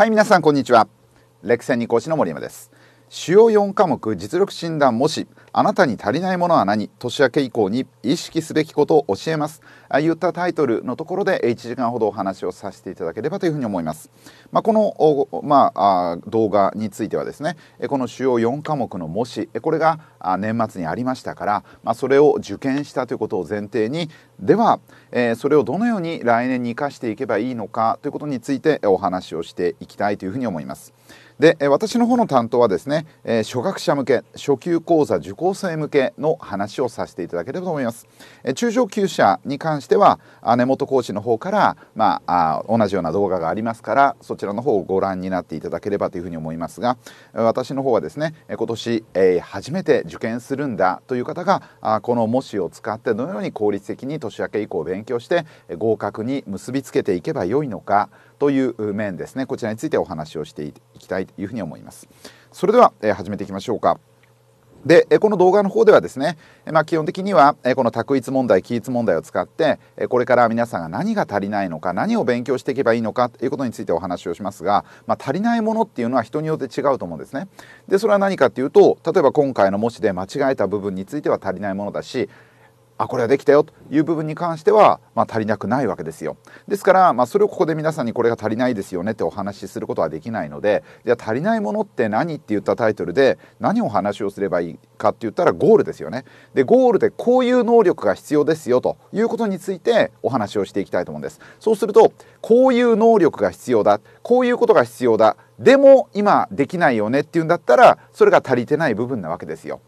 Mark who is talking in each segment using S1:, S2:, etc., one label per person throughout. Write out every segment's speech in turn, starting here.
S1: はい皆さんこんにちはレクセンニ講師の森山です主要4科目実力診断もしあなたに足りないものは何年明け以降に意識すべきことを教えますあ言ったタイトルのところで1時間ほどお話をさせていただければというふうに思います、まあ、この、まあ、動画についてはですねこの主要4科目の模試これが年末にありましたから、まあ、それを受験したということを前提にでは、それをどのように来年に生かしていけばいいのかということについてお話をしていきたいというふうに思いますで私の方の担当はですね、え初学者向け初級講座受講生向けの話をさせていただければと思います、え中小級者に関しては根本講師の方から、まあ、同じような動画がありますからそちらの方をご覧になっていただければというふうに思いますが私の方はですね今年、え初めて受験するんだという方があこの模試を使ってどのように効率的に年明け以降勉強して合格に結びつけていけばよいのかという面ですねこちらについてお話をしていきたいというふうに思いますそれでは、え始めていきましょうかでこの動画の方ではですね、まあ、基本的にはこの択一問題記一問題を使ってこれから皆さんが何が足りないのか何を勉強していけばいいのかということについてお話をしますが、まあ、足りないものっていうのは人によって違うと思うんですね。でそれは何かっていうと例えば今回の模試で間違えた部分については足りないものだしあこれはできたよという部分に関しては、まあ、足りなくないわけですよですから、まあ、それをここで皆さんにこれが足りないですよねってお話しすることはできないのでじゃあ足りないものって何って言ったタイトルで何を話をすればいいかって言ったらゴールですよねでゴールでこういう能力が必要ですよということについてお話をしていきたいと思うんですそうするとこういう能力が必要だこういうことが必要だでも今できないよねっていうんだったらそれが足りてない部分なわけですよ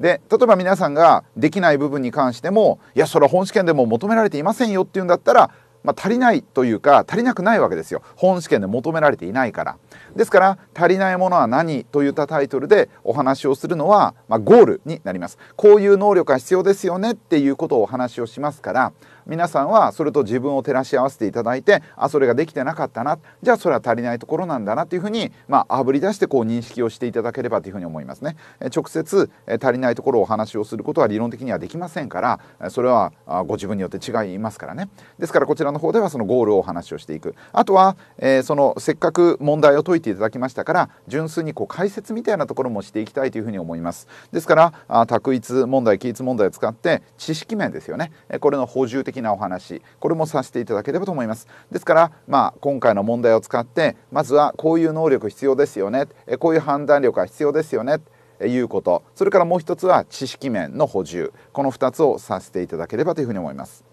S1: で例えば皆さんができない部分に関してもいやそれは本試験でも求められていませんよっていうんだったら、まあ、足りないというか足りなくないわけですよ本試験で求められていないから。ですから「足りないものは何?」といったタイトルでお話をするのは、まあ、ゴールになりますこういう能力が必要ですよねっていうことをお話をしますから皆さんはそれと自分を照らし合わせていただいてあそれができてなかったなじゃあそれは足りないところなんだなというふうに、まあぶり出してこう認識をしていただければというふうに思いますね。直接足りないところをお話をすることは理論的にはできませんからそれはご自分によって違いますからね。ですからこちらの方ではそのゴールをお話をしていく。あとは、えー、そのせっかく問題を解いていただきましたから純粋にこう解説みたいなところもしていきたいというふうに思いますですから択一問題記述問題を使って知識面ですよねこれの補充的なお話これもさせていただければと思いますですからまあ今回の問題を使ってまずはこういう能力必要ですよねこういう判断力が必要ですよねいうことそれからもう一つは知識面の補充この2つをさせていただければというふうに思います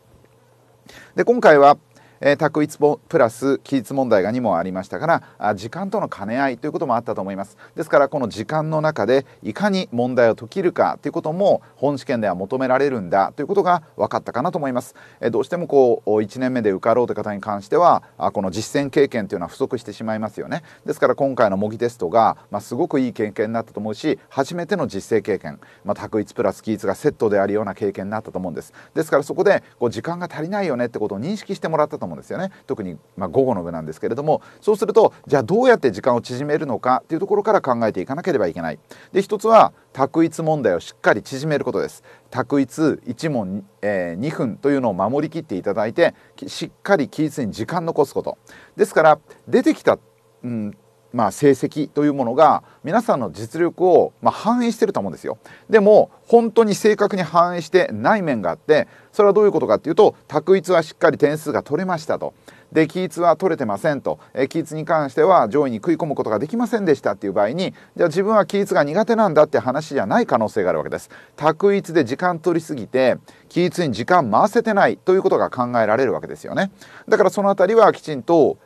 S1: で今回はえー、択一プラス期日問題が2問ありましたからあ時間との兼ね合いということもあったと思いますですからこの時間の中でいかに問題を解けるかということも本試験では求められるんだということが分かったかなと思います、えー、どうしてもこう1年目で受かろうという方に関してはあこの実践経験というのは不足してしまいますよねですから今回の模擬テストが、まあ、すごくいい経験になったと思うし初めての実践経験、まあ、択一プラス期日がセットであるような経験になったと思うんですですからそこでこう時間が足りないよねってことを認識してもらったと思うんですよね特にま午後の部なんですけれどもそうするとじゃあどうやって時間を縮めるのかっていうところから考えていかなければいけないで一つは択一問題をしっかり縮めることです択一1問、えー、2分というのを守りきっていただいてしっかり期日に時間残すことですから出てきた、うんまあ、成績というものが皆さんの実力を、まあ、反映してると思うんですよでも本当に正確に反映してない面があってそれはどういうことかっていうと択一はしっかり点数が取れましたとで期一は取れてませんと期一に関しては上位に食い込むことができませんでしたっていう場合にじゃあ自分は期一が苦手なんだって話じゃない可能性があるわけです択一で時間取りすぎて期一に時間回せてないということが考えられるわけですよねだからそのあたりはきちんと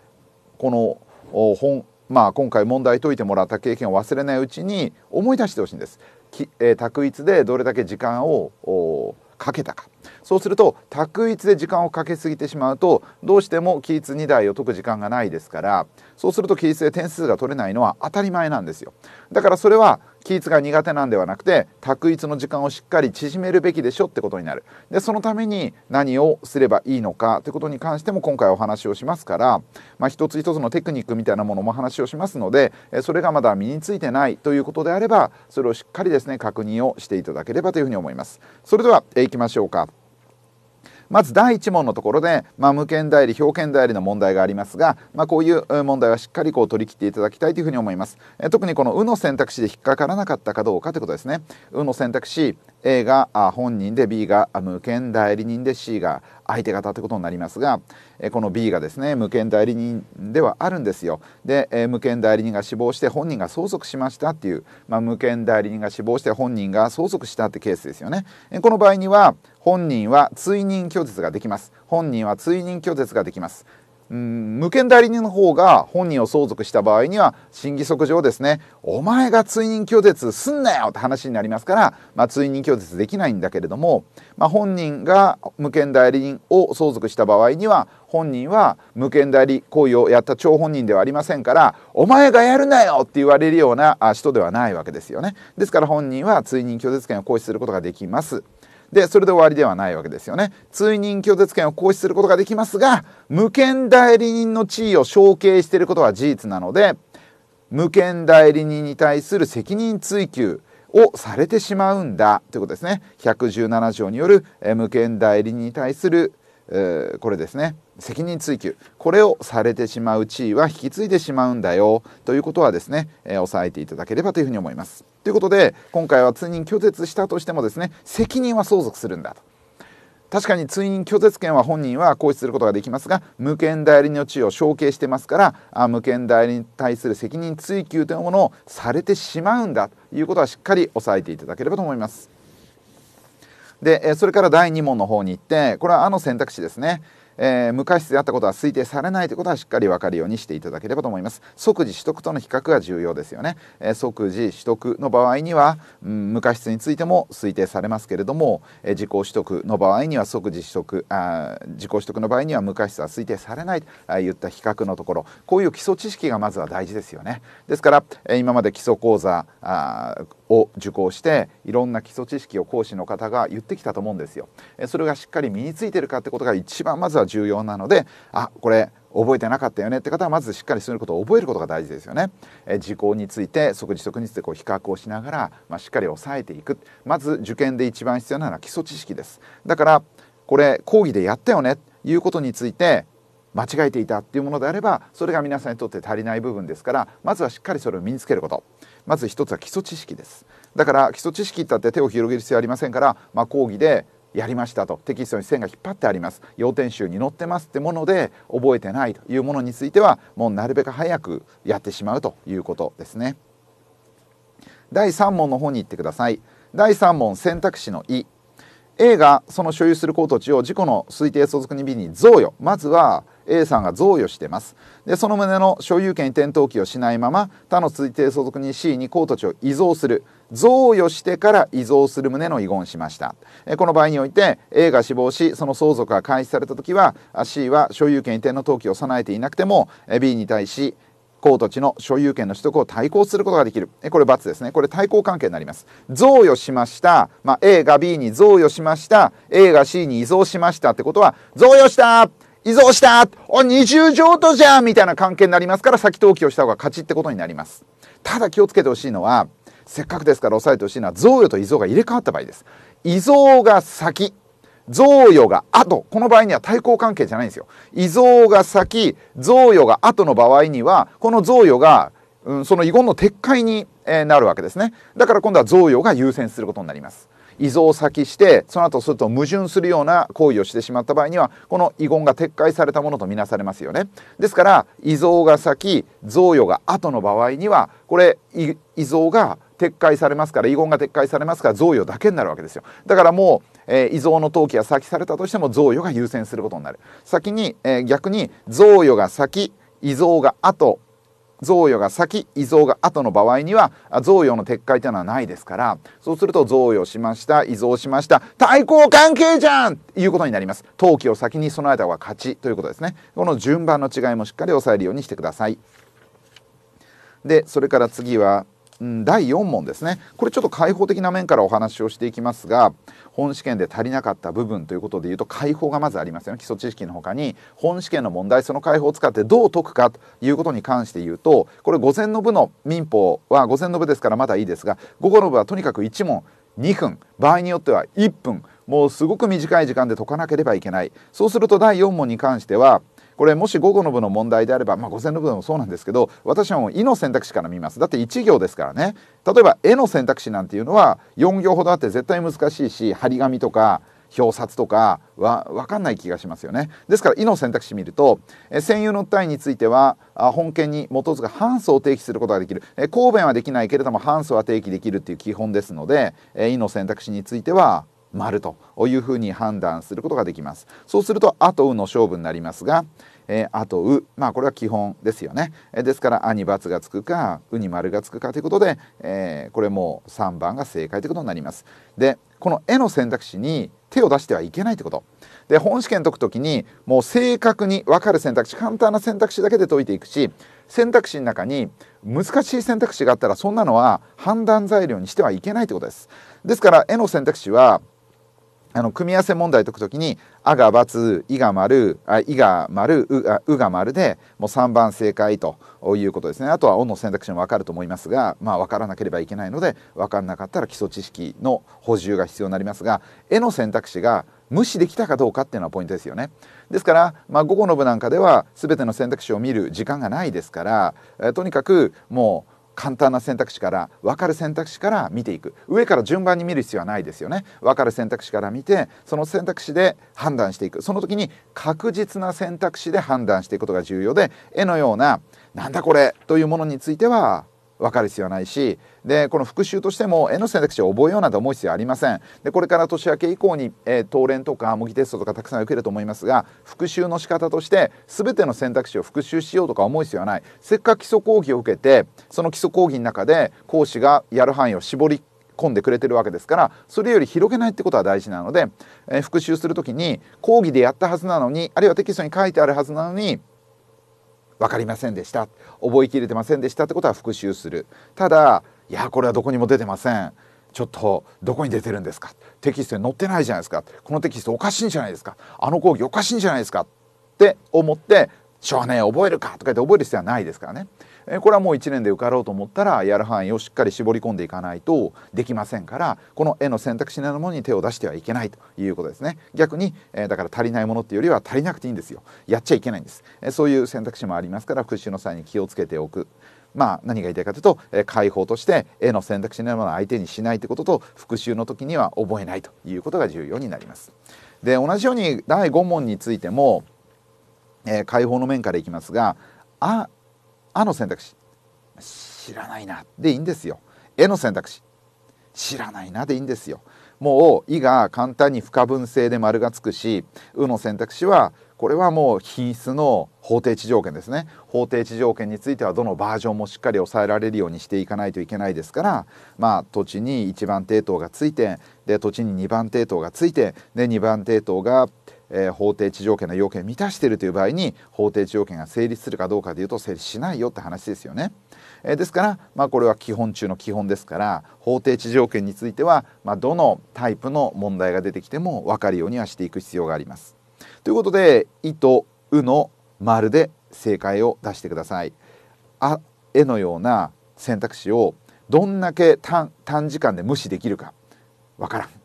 S1: この本まあ、今回問題解いてもらった経験を忘れないうちに思い出してほしいんです。きえー、択一でどれだけ時間をかけたかそうすると択一で時間をかけすぎてしまうとどうしても規律2台を解く時間がないですからそうすると規律で点数が取れないのは当たり前なんですよだからそれは気律が苦手なんではなくて択一の時間をしっかり縮めるべきでしょってことになるでそのために何をすればいいのかということに関しても今回お話をしますから、まあ、一つ一つのテクニックみたいなものも話をしますのでそれがまだ身についてないということであればそれをしっかりですね確認をしていただければというふうに思います。それでは、行きましょうか。まず第1問のところで、まあ、無権代理表権代理の問題がありますが、まあ、こういう問題はしっかりこう取り切っていただきたいというふうに思います、え特にこの「う」の選択肢で引っかからなかったかどうかということですね「う」の選択肢 A が本人で B が無権代理人で C が相手方ということになりますがこの B がですね無権代理人ではあるんですよで無権代理人が死亡して本人が相続しましたっていう、まあ、無権代理人が死亡して本人が相続したってケースですよねこの場合には本人は追認拒絶ができます本人は追認拒絶ができますうん無権代理人の方が本人を相続した場合には審議則上ですねお前が追認拒絶すんなよって話になりますから、まあ、追認拒絶できないんだけれども、まあ、本人が無権代理人を相続した場合には本人は無権代理行為をやった張本人ではありませんからお前がやるなよって言われるような人ではないわけですよね。ですから本人は追認拒絶権を行使することができます。でそれで終わりではないわけですよね追認拒絶権を行使することができますが無権代理人の地位を承継していることは事実なので無権代理人に対する責任追及をされてしまうんだということですね117条による無権代理人に対するえー、これですね責任追及これをされてしまう地位は引き継いでしまうんだよということはですね、えー、押さえていただければというふうに思います。ということで今回は通認拒絶したとしてもですね責任は相続するんだと。確かに通院拒絶権は本人は行使することができますが無権代理の地位を承継してますからあ無権代理に対する責任追及というものをされてしまうんだということはしっかり押さえていただければと思います。でそれから第2問の方に行ってこれはあの選択肢ですね、えー、無過失であったことは推定されないということはしっかり分かるようにしていただければと思います即時取得との比較が重要ですよね、えー、即時取得の場合には、うん、無過失についても推定されますけれども、えー、時効取得の場合には即時取得あ自己取得の場合には無過失は推定されないといった比較のところこういう基礎知識がまずは大事ですよねですから、え今まで基礎講座あを受講していろんな基礎知識を講師の方が言ってきたと思うんですよ。それがしっかり身についてるかってことが一番まずは重要なのであこれ覚えてなかったよねって方はまずしっかりすることを覚えることが大事ですよね。え時効について即時即日でこう比較をしながら、まあ、しっかり抑えていくまず受験で一番必要なのは基礎知識です。だからこれ講義でやったよねいうことについて間違えていたっていうものであればそれが皆さんにとって足りない部分ですからまずはしっかりそれを身につけることまず一つは基礎知識ですだから基礎知識ったって手を広げる必要ありませんから、まあ、講義でやりましたとテキストに線が引っ張ってあります要点集に載ってますってもので覚えてないというものについてはもうなるべく早くやってしまうということですね第3問の方に行ってください第3問選択肢の「い」A がその所有する高土地を事故の推定相続人 B に贈与まずは A さんが贈与してますでその旨の所有権移転登記をしないまま他の推定相続人 C に高土地を移贈する贈与してから移贈する旨の遺言しましたこの場合において A が死亡しその相続が開始された時は C は所有権移転の登記を備えていなくても B に対し高土地の所有権の取得を対抗することができるこれ×ですねこれ対抗関係になります贈与しました、まあ、A が B に贈与しました A が C に移贈しましたってことは贈与した依存したお二重譲渡じゃんみたいな関係になりますから先登記をした方が勝ちってことになりますただ気をつけてほしいのはせっかくですから押さえてほしいのは贈与と遺贈が入れ替わった場合です遺贈が先贈与が後この場合には対抗関係じゃないんですよ遺贈が先贈与が後の場合にはこの贈与が、うん、その遺言の撤回に、えー、なるわけですねだから今度は贈与が優先することになります依存先してその後すると矛盾するような行為をしてしまった場合にはこの遺言が撤回されたものとみなされますよねですから遺贈が先贈与が後の場合にはこれ遺贈が撤回されますから遺言が撤回されますから贈与だけになるわけですよだからもう、えー、遺贈の登記が先されたとしても贈与が優先することになる先に、えー、逆に贈与が先遺贈が後贈与が先遺贈が後の場合には贈与の撤回というのはないですからそうすると贈与しました遺贈しました対抗関係じゃんということになります登記を先に備えた方が勝ちということですねこの順番の違いもしっかり押さえるようにしてくださいでそれから次は第4問ですねこれちょっと開放的な面からお話をしていきますが本試験で足りなかった部分ということでいうと解放がまずありますよね基礎知識のほかに本試験の問題その解放を使ってどう解くかということに関して言うとこれ午前の部の民法は午前の部ですからまだいいですが午後の部はとにかく1問2分場合によっては1分もうすごく短い時間で解かなければいけないそうすると第4問に関してはこれもし午後の部の問題であれば、まあ、午前の部でもそうなんですけど私はもう「い」の選択肢から見ますだって1行ですからね例えば「絵の選択肢なんていうのは4行ほどあって絶対難しいし張り紙とか表札とかは分かんない気がしますよねですから「い」の選択肢見ると「占有の訴え」については本件に基づく反訴を提起することができる抗弁はできないけれども反訴は提起できるっていう基本ですので「い」の選択肢については丸というふうに判断することができますそうすると「あとう」の勝負になりますが「えー、あとう」まあこれは基本ですよね、えー、ですから「あ」に×がつくか「う」に丸がつくかということで、えー、これもう3番が正解ということになりますでこの「え」の選択肢に手を出してはいけないってことで本試験解く時にもう正確に分かる選択肢簡単な選択肢だけで解いていくし選択肢の中に難しい選択肢があったらそんなのは判断材料にしてはいけないってことですですから絵の選択肢はあの組み合わせ問題解くときに「あ」が「×」「い」が「丸」あ「い」が「丸」うが「う」が「丸」でもう3番正解ということですねあとは「お」の選択肢も分かると思いますが、まあ、分からなければいけないので分からなかったら基礎知識の補充が必要になりますが「え」の選択肢が無視できたかどうかっていうのはポイントですよね。ですから、まあ、午後の部なんかでは全ての選択肢を見る時間がないですから、えとにかくもう簡単な選択肢から分かる選択肢から見ていく上から順番に見る必要はないですよね分かる選択肢から見てその選択肢で判断していくその時に確実な選択肢で判断していくことが重要で絵のようななんだこれというものについては分かる必要はないしでこの復習としても絵の選択肢を覚えようなんて思う必要ありませんでこれから年明け以降に、えー、東連とか模擬テストとかたくさん受けると思いますが復習の仕方として全ての選択肢を復習しようとか思う必要はないせっかく基礎講義を受けてその基礎講義の中で講師がやる範囲を絞り込んでくれてるわけですからそれより広げないってことは大事なので、えー、復習する時に講義でやったはずなのにあるいはテキストに書いてあるはずなのに分かりませんでした覚えきれてませんでしたってことは復習するただいやこれはどこにも出てませんちょっとどこに出てるんですかテキストに載ってないじゃないですかこのテキストおかしいんじゃないですかあの講義おかしいんじゃないですかって思ってしょうがねえ覚えるかとか言って覚える必要はないですからね。これはもう1年で受かろうと思ったらやる範囲をしっかり絞り込んでいかないとできませんからこの絵の選択肢などものに手を出してはいけないということですね逆に、えだから足りないものっていうよりは足りなくていいんですよやっちゃいけないんです、えそういう選択肢もありますから復習の際に気をつけておくまあ、何が言いたいかというと、え解放として絵の選択肢のようなものを相手にしないということと復習の時には覚えないということが重要になります。で同じように第5問についても、え解放の面からいきますが「あ」「あ」の選択肢知らないなでいいんですよ「え」の選択肢知らないなでいいんですよもう「い」が簡単に不可分性で丸がつくし「う」の選択肢はこれはもう品質の方程値条件ですね方程値条件についてはどのバージョンもしっかり抑えられるようにしていかないといけないですからまあ土地に1番抵当がついてで土地に2番抵当がついてで2番抵当がえー、法定地上権の要件を満たしているという場合に法定地上権が成立するかどうかでいうと成立しないよって話ですよね。えー、ですから、まあ、これは基本中の基本ですから法定地上権については、まあ、どのタイプの問題が出てきても分かるようにはしていく必要があります。ということで「い」と「う」の丸で正解を出してください。あ「え」のような選択肢をどんだけ短時間で無視できるか分からん。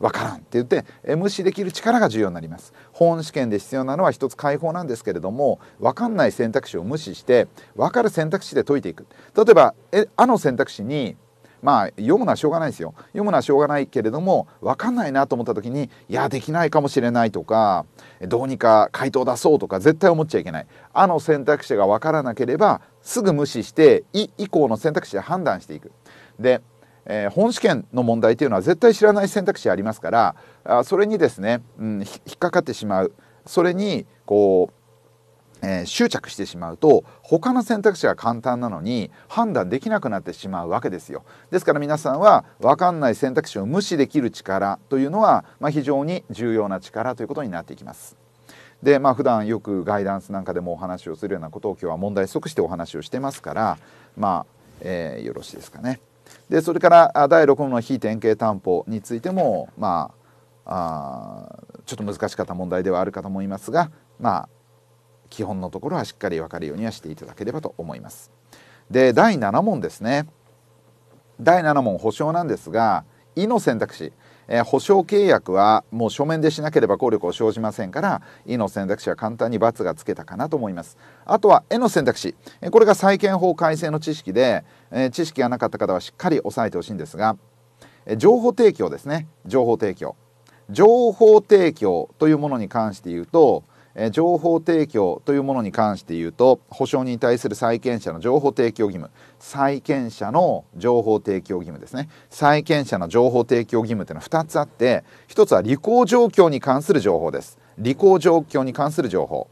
S1: 分からんって言って無視できる力が重要になります本試験で必要なのは一つ解放なんですけれども分かんない選択肢を無視して分かる選択肢で解いていく例えばえあの選択肢にまあ読むのはしょうがないですよ読むのはしょうがないけれども分かんないなと思った時にいやできないかもしれないとかどうにか回答出そうとか絶対思っちゃいけないあの選択肢が分からなければすぐ無視して「い」以降の選択肢で判断していく。でえー、本試験の問題というのは絶対知らない選択肢ありますからあそれにですね、うん、引っかかってしまうそれにこう、えー、執着してしまうと他の選択肢が簡単なのに判断できなくなってしまうわけですよですから皆さんは分かんない選択肢を無視できる力というのは、まあ、非常に重要な力ということになっていきます。でまあ普段よくガイダンスなんかでもお話をするようなことを今日は問題即してお話をしてますからまあ、えー、よろしいですかね。でそれから第6問の非典型担保についても、まあ、あちょっと難しかった問題ではあるかと思いますが、まあ、基本のところはしっかり分かるようにはしていただければと思います。で第7問ですね第7問保証なんですが「い」の選択肢えー、保証契約はもう書面でしなければ効力を生じませんから「い」の選択肢は簡単に×がつけたかなと思いますあとは「絵の選択肢これが債権法改正の知識で、えー、知識がなかった方はしっかり押さえてほしいんですが、えー、情報提供ですね情報提供情報提供というものに関して言うと「え情報提供というものに関して言うと保証人に対する債権者の情報提供義務債権者の情報提供義務ですね債権者の情報提供義務というのは2つあって1つは履行状況に関する情報です履行状況に関する情報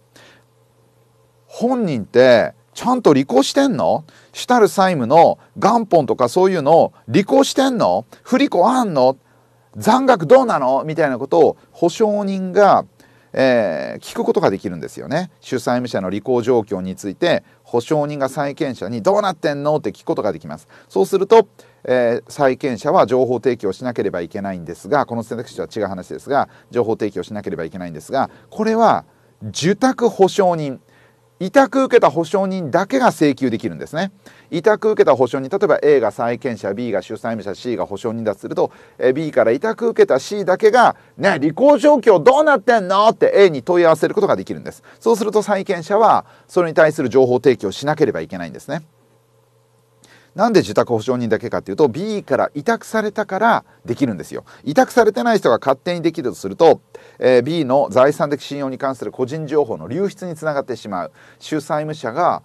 S1: 本人ってちゃんと履行してんの主たる債務の元本とかそういうのを履行してんの不履行あんの残額どうなのみたいなことを保証人がえー、聞くことができるんですよね主催務者の履行状況について保証人が債権者に「どうなってんの?」って聞くことができますそうすると、えー、債権者は情報提供しなければいけないんですがこの選択肢は違う話ですが情報提供しなければいけないんですがこれは受託保証人委託受けた保証人だけが請求できるんですね委託受けた保証人例えば A が債権者 B が主債務者 C が保証人だとすると B から委託受けた C だけが「ね履行状況どうなってんの?」って A に問い合わせることができるんですそうすると債権者はそれに対する情報提供しなければいけないんですねなんで受託保証人だけかっていうと B から委託されたからできるんですよ委託されてない人が勝手にできるとすると、えー、B の財産的信用に関する個人情報の流出につながってしまう主債務者が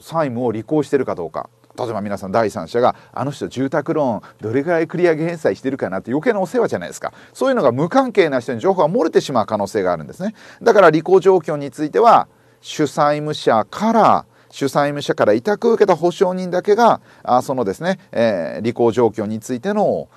S1: 債務を履行してるかどうか例えば皆さん第三者があの人住宅ローンどれぐらい繰り上げ返済してるかなって余計なお世話じゃないですかそういうのが無関係な人に情報が漏れてしまう可能性があるんですねだから履行状況については主債務者から主債務者から委託受けた保証人だけがあそのですね、えー、履行状況についての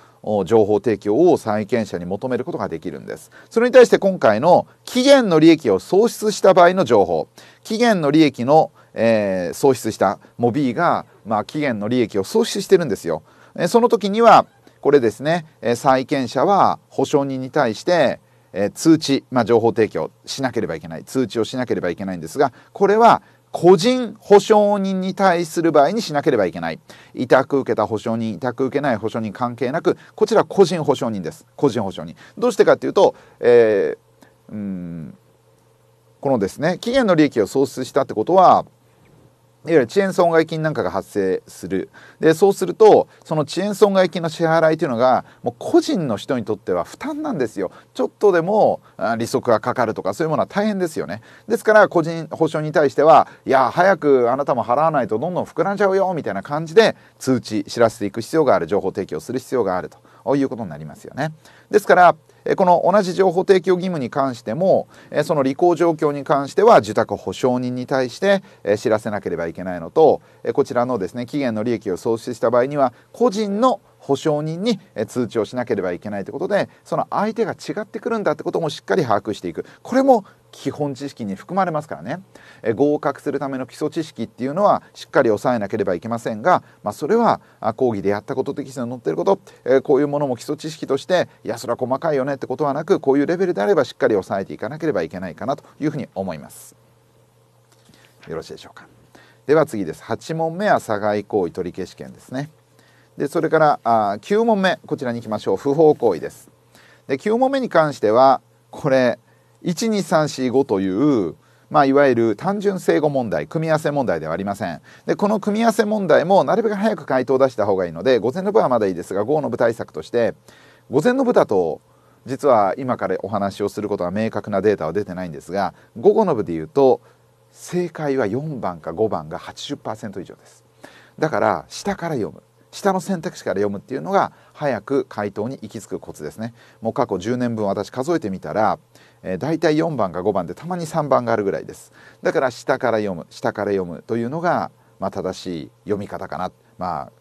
S1: 情報提供を債権者に求めることができるんです。それに対して今回の期限の利益を喪失した場合の情報期限の利益の、えー、喪失したモビーが、まあ、期限の利益を喪失してるんですよ。えー、その時にはこれですね、えー、債権者は保証人に対してえ通知、まあ、情報提供しなければいけない通知をしなければいけないんですがこれは個人保証人に対する場合にしなければいけない委託受けた保証人委託受けない保証人関係なくこちら個人保証人です個人保証人どうしてかっていうと、えー、うんこのですね期限の利益を創出したってことはいわゆる遅延損害金なんかが発生するでそうするとその遅延損害金の支払いというのがもう個人の人にとっては負担なんですよちょっとでも利息がかかるとかそういうものは大変ですよねですから個人保証に対してはいや早くあなたも払わないとどんどん膨らんじゃうよみたいな感じで通知知らせていく必要がある情報提供する必要があるということになりますよねですからこの同じ情報提供義務に関してもその履行状況に関しては受託保証人に対して知らせなければいけないのとこちらのですね期限の利益を創出した場合には個人の保証人に通知をしなければいけないということでその相手が違ってくるんだってこともしっかり把握していくこれも基本知識に含まれますからね、え合格するための基礎知識っていうのはしっかり抑えなければいけませんが、まあ、それは講義でやったことテキストに載ってること、えこういうものも基礎知識としていやそれは細かいよねってことはなくこういうレベルであればしっかり抑えていかなければいけないかなというふうに思います。よろしいでしょうか。では次です。8問目は差外行為取消権ですね。でそれからあ9問目こちらに行きましょう不法行為ですで9問目に関してはこれ12345というまあ、いわゆる単純正誤問題組み合わせ問題ではありませんでこの組み合わせ問題もなるべく早く回答を出した方がいいので午前の部はまだいいですが午後の部対策として午前の部だと実は今からお話をすることは明確なデータは出てないんですが午後の部で言うと正解は4番か5番が80%以上ですだから下から読む下の選択肢から読むっていうのが早く回答に行き着くコツですねもう過去10年分私数えてみたら、えー、大体4番か5番でたまに3番があるぐらいですだから下から読む下から読むというのが、まあ、正しい読み方かなまあ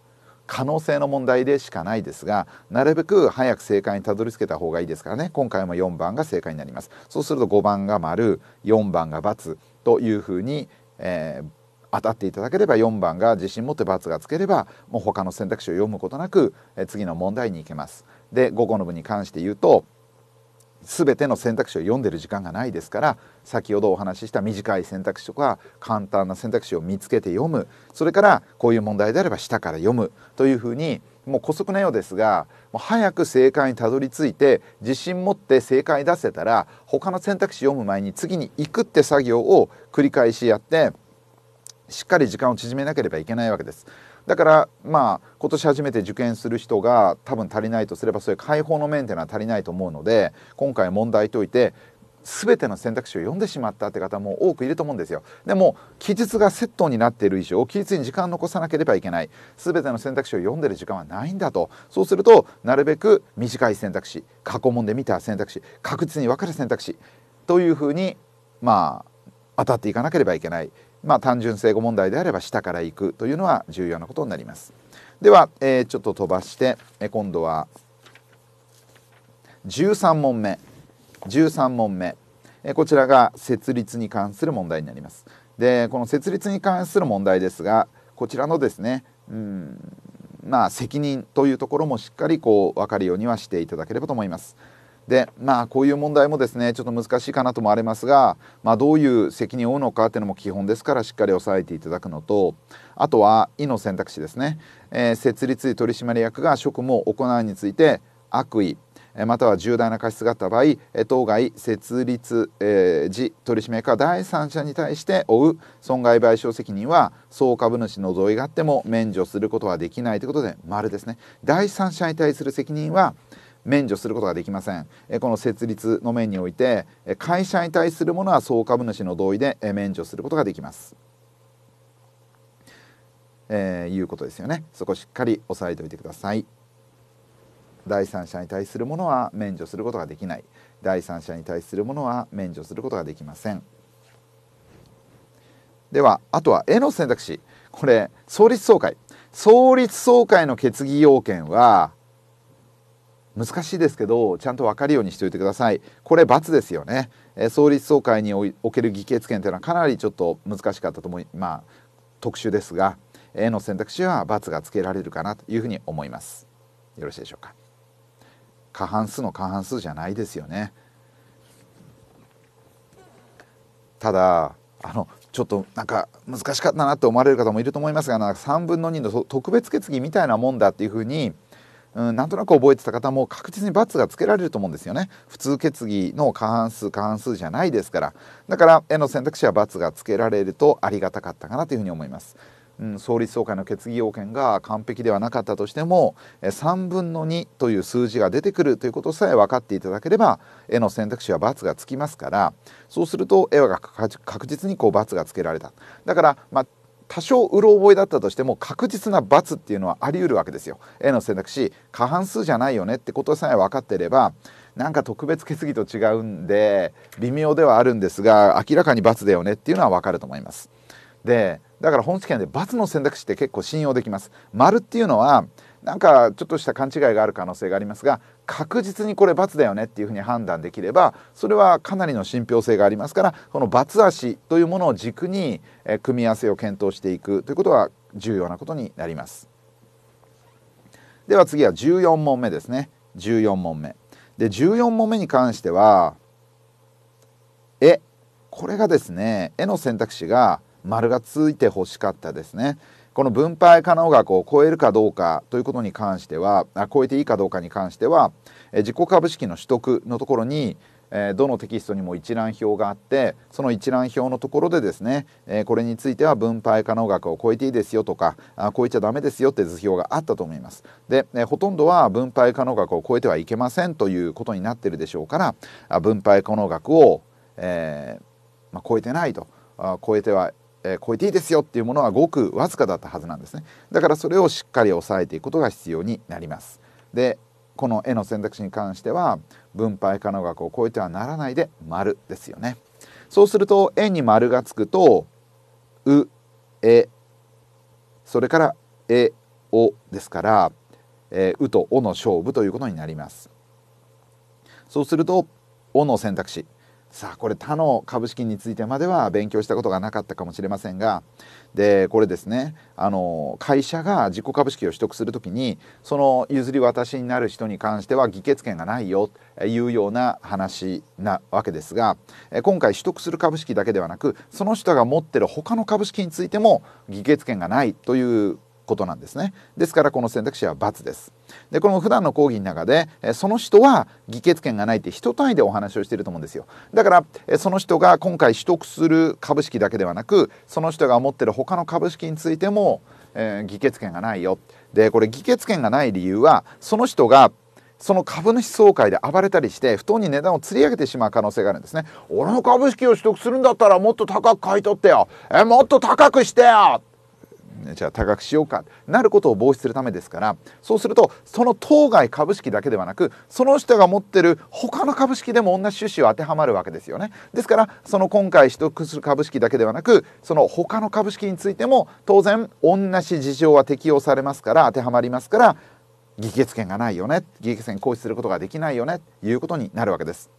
S1: 可能性の問題でしかないですがなるべく早く正解にたどり着けた方がいいですからね今回も4番が正解になりますそうすると5番が丸4番が×というふうに、えー、当たっていただければ4番が自信持って×がつければもう他の選択肢を読むことなく次の問題に行けます。で5個の部に関して言うと全ての選択肢を読んでる時間がないですから先ほどお話しした短い選択肢とか簡単な選択肢を見つけて読むそれからこういう問題であれば下から読むというふうにもう姑息なようですがもう早く正解にたどり着いて自信持って正解出せたら他の選択肢読む前に次に行くって作業を繰り返しやってしっかり時間を縮めなければいけないわけですだからまあ今年初めて受験する人が多分足りないとすればそういう解放の面っていうのは足りないと思うので今回問題解いて全ての選択肢を読んでしまったって方も多くいると思うんですよでも期日がセットになっている以上期日に時間を残さなければいけない全ての選択肢を読んでる時間はないんだとそうするとなるべく短い選択肢過去問で見た選択肢確実に分かる選択肢というふうにまあ当たっていかなければいけないまあ、単純正語問題であれば下から行くというのは重要なことになります。では、えー、ちょっと飛ばして、えー、今度は13問目13問目、えー、こちらが設立に関する問題になります。でこの設立に関する問題ですがこちらのですねうんまあ責任というところもしっかりこう分かるようにはしていただければと思います。でまあこういう問題もですねちょっと難しいかなともありますが、まあ、どういう責任を負うのかっていうのも基本ですからしっかり押さえていただくのとあとは「意の選択肢ですね、えー、設立取締役が職務を行うについて悪意または重大な過失があった場合当該設立、えー、時取締役は第三者に対して負う損害賠償責任は総株主の同意があっても免除することはできないということで丸ですね第三者に対する責任は、免除することができませんこの設立の面において会社に対するものは総株主の同意で免除することができます、えー、いうことですよねそこしっかり押さえておいてください第三者に対するものは免除することができない第三者に対するものは免除することができませんではあとは絵の選択肢これ創立総会創立総会の決議要件は難しいですけどちゃんと分かるようにしておいてくださいこれ×ですよね、えー、総立総会における議決権というのはかなりちょっと難しかったと思いまあ特殊ですが A の選択肢は×がつけられるかなというふうに思いますよろしいでしょうか過半数の過半数じゃないですよねただあのちょっとなんか難しかったなって思われる方もいると思いますがなんか3分の2の特別決議みたいなもんだっていうふうにうん、なんとなく覚えてた方も確実に罰がつけられると思うんですよね。普通決議の過半数、過半数じゃないですから。だから、絵の選択肢は罰がつけられるとありがたかったかなというふうに思います。うん、総理総会の決議要件が完璧ではなかったとしても3分の2という数字が出てくるということさえ分かっていただければ絵の選択肢は罰がつきますからそうすると絵は確実にこう罰がつけられただから、まあ、多少うろ覚えだったとしても確実な罰っていうのはあり得るわけですよ。A の選択肢過半数じゃないよねってことさえ分かってればなんか特別決議と違うんで微妙ではあるんですが明らかに罰だよねっていうのは分かると思います。でだから本試験で罰の選択肢って結構信用できます。丸っていうのはなんかちょっとした勘違いがある可能性がありますが確実にこれ罰だよねっていうふうに判断できればそれはかなりの信憑性がありますからこの罰足というものを軸に組み合わせを検討していくということは重要なことになります。では次は14問目ですね14問目。で14問目に関しては「え」これがですね「え」の選択肢が丸がついてほしかったですね。この分配可能額を超えるかどうかということに関してはあ超えていいかどうかに関しては自己株式の取得のところにどのテキストにも一覧表があってその一覧表のところでですねこれについては分配可能額を超えていいですよとか超えちゃダメですよって図表があったと思いますでほとんどは分配可能額を超えてはいけませんということになってるでしょうから分配可能額を、えーまあ、超えてないと超えてはえー、超えていいですよっていうものはごくわずかだったはずなんですねだからそれをしっかり押さえていくことが必要になりますでこの絵の選択肢に関しては分配可能額を超えてはならないで丸ですよねそうすると円に丸がつくとうえそれからえおですから、えー、うとおの勝負ということになりますそうするとおの選択肢さあこれ他の株式についてまでは勉強したことがなかったかもしれませんがでこれですねあの会社が自己株式を取得する時にその譲り渡しになる人に関しては議決権がないよというような話なわけですが今回取得する株式だけではなくその人が持ってる他の株式についても議決権がないということなんですねですからこの選択肢は×ですでこの普段の講義の中でその人は議決権がないって人単位でお話をしていると思うんですよだからその人が今回取得する株式だけではなくその人が持ってる他の株式についても、えー、議決権がないよでこれ議決権がない理由はその人がその株主総会で暴れたりして不当に値段を吊り上げてしまう可能性があるんですね俺の株式を取得するんだったらもっと高く買い取ってよえもっと高くしてよじゃあ多額しようかなることを防止するためですからそうするとその当該株式だけではなくその人が持ってる他の株式でも同じ趣旨を当てはまるわけですよねですからその今回取得する株式だけではなくその他の株式についても当然同じ事情は適用されますから当てはまりますから議決権がないよね議決権行使することができないよねということになるわけです。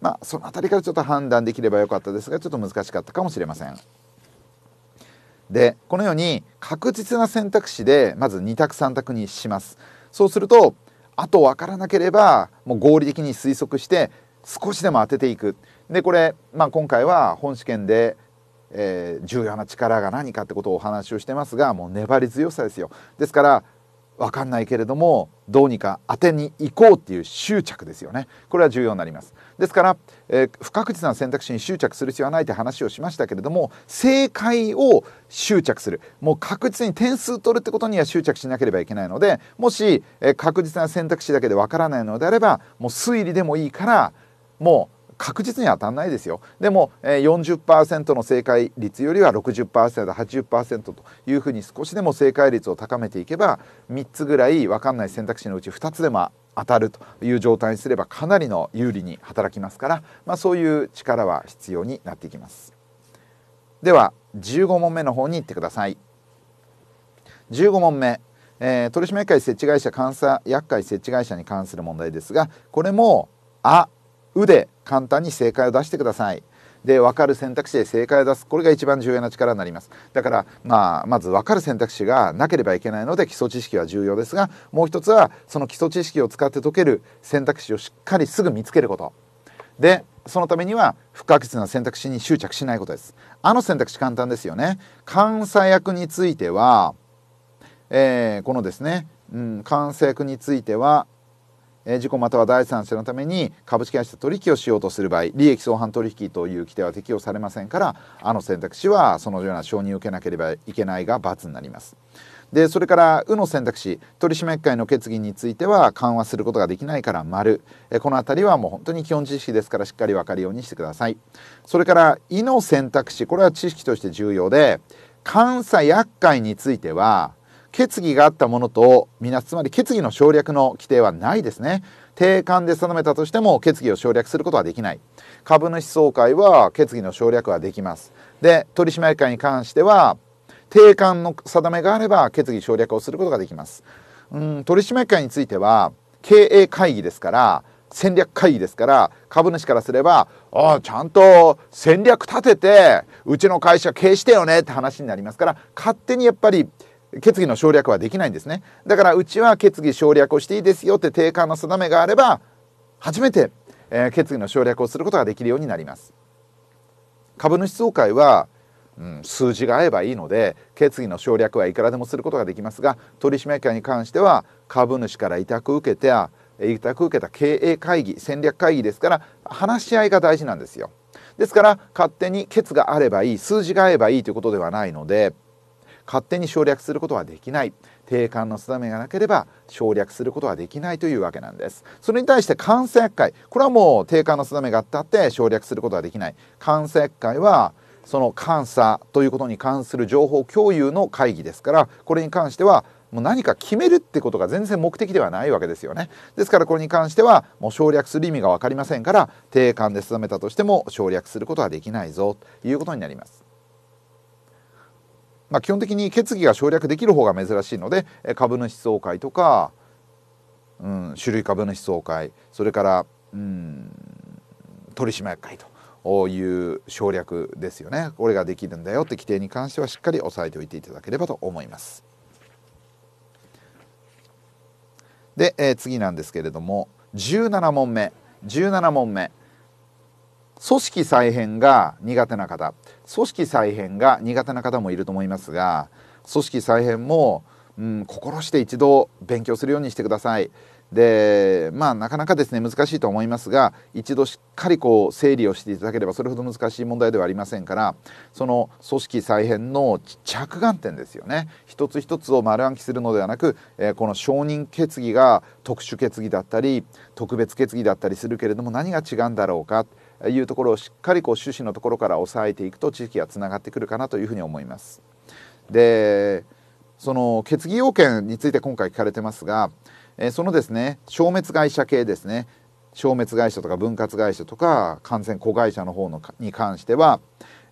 S1: まあ、その辺りからちょっと判断できればよかったですがちょっと難しかったかもしれません。でこのように確実な選択肢でまず2択3択にしますそうするとあと分からなければもう合理的に推測して少しでも当てていくでこれ、まあ、今回は本試験で、えー、重要な力が何かってことをお話をしてますがもう粘り強さですよですから分かんないけれどもどうにか当てに行こうっていう執着ですよねこれは重要になりますですから、えー、不確実な選択肢に執着する必要はないって話をしましたけれども正解を執着するもう確実に点数取るってことには執着しなければいけないのでもし、えー、確実な選択肢だけでわからないのであればもう推理でもいいからもう確実に当たんないですよでも、えー、40%の正解率よりは 60%80% というふうに少しでも正解率を高めていけば3つぐらい分かんない選択肢のうち2つでも当たるという状態にすればかなりの有利に働きますから、まあ、そういう力は必要になっていきますでは15問目の方に行ってください15問目、えー、取締役会設置会社監査役会設置会社に関する問題ですがこれも「あ」「う」で簡単に正解を出してください。で分かる選択肢で正解を出すこれが一番重要な力になりますだから、まあ、まず分かる選択肢がなければいけないので基礎知識は重要ですがもう一つはその基礎知識を使って解ける選択肢をしっかりすぐ見つけることでそのためには不可欠な選択肢に執着しないことですあの選択肢簡単ですよね監査役については、えー、このですね、うん、監査役についてはえ事故または第三者のために株式会社取引をしようとする場合利益相反取引という規定は適用されませんからあの選択肢はそのような承認を受けなければいけないが罰になります。でそれから「う」の選択肢取締役会の決議については緩和することができないから丸えこの辺りはもう本当に基本知識ですからしっかり分かるようにしてくださいそれから「い」の選択肢これは知識として重要で監査厄介については「決議があったものとみなすつまり決議の省略の規定はないですね定款で定めたとしても決議を省略することはできない株主総会は決議の省略はできますで取締役会に関しては定款の定めがあれば決議省略をすることができますうん取締役会については経営会議ですから戦略会議ですから株主からすれば「ああちゃんと戦略立ててうちの会社経営してよね」って話になりますから勝手にやっぱり決議の省略はできないんですねだからうちは決議省略をしていいですよって定款の定めがあれば初めて、えー、決議の省略をすることができるようになります株主総会は、うん、数字が合えばいいので決議の省略はいくらでもすることができますが取締役会に関しては株主から委託受けて委託受けた経営会議戦略会議ですから話し合いが大事なんですよですから勝手に決があればいい数字が合えばいいということではないので勝手に省略することはできない定款の定めがなければ省略することはできないというわけなんですそれに対して監査会これはもう定款の定めがあったって省略することはできない関節会はその監査ということに関する情報共有の会議ですからこれに関してはもう何か決めるってことが全然目的ではないわけですよねですからこれに関してはもう省略する意味が分かりませんから定款で定めたとしても省略することはできないぞということになりますまあ、基本的に決議が省略できる方が珍しいので株主総会とか、うん、種類株主総会それから、うん、取締役会という省略ですよねこれができるんだよって規定に関してはしっかり押さえておいていただければと思います。で、えー、次なんですけれども17問目17問目。組織再編が苦手な方組織再編が苦手な方もいると思いますが組織再編も、うん、心して一度勉強するようにしてください。でまあなかなかですね難しいと思いますが一度しっかりこう整理をしていただければそれほど難しい問題ではありませんからその組織再編の着眼点ですよね一つ一つを丸暗記するのではなく、えー、この承認決議が特殊決議だったり特別決議だったりするけれども何が違うんだろうかいうところをしっかりこう趣旨のところから抑えていくと地域がつながってくるかなというふうに思います。でその決議要件について今回聞かれてますが、えそのですね消滅会社系ですね消滅会社とか分割会社とか完全子会社の方のに関しては、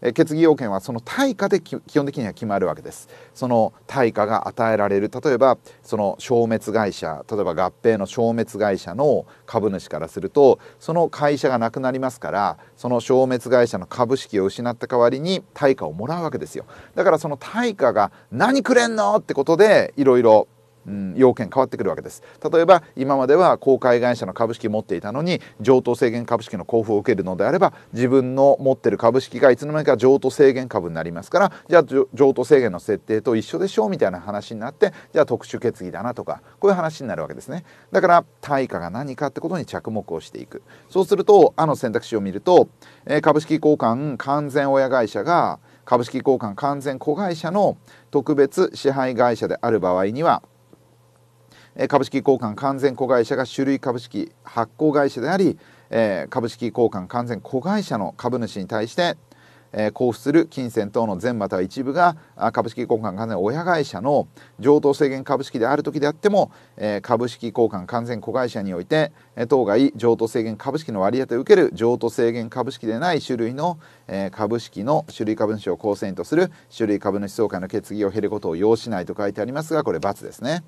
S1: え決議要件はその対価で基本的には決まるわけですその対価が与えられる例えばその消滅会社例えば合併の消滅会社の株主からするとその会社がなくなりますからその消滅会社の株式を失った代わりに対価をもらうわけですよだからその対価が何くれんのってことでいろいろうん、要件変わってくるわけです例えば今までは公開会社の株式持っていたのに譲渡制限株式の交付を受けるのであれば自分の持ってる株式がいつの間にか譲渡制限株になりますからじゃあ譲渡制限の設定と一緒でしょうみたいな話になってじゃあ特殊決議だなとかこういう話になるわけですねだから対価が何かってことに着目をしていくそうするとあの選択肢を見ると、えー、株式交換完全親会社が株式交換完全子会社の特別支配会社である場合には株式交換完全子会社が種類株式発行会社であり、え株式交換完全子会社の株主に対して、え交付する金銭等の全または一部が株式交換完全親会社の上等制限株式である時であっても、え株式交換完全子会社において当該上等制限株式の割り当てを受ける上等制限株式でない種類の、え株式の種類株主を構成員とする種類株主総会の決議を経ることを要しないと書いてありますがこれ×ですね。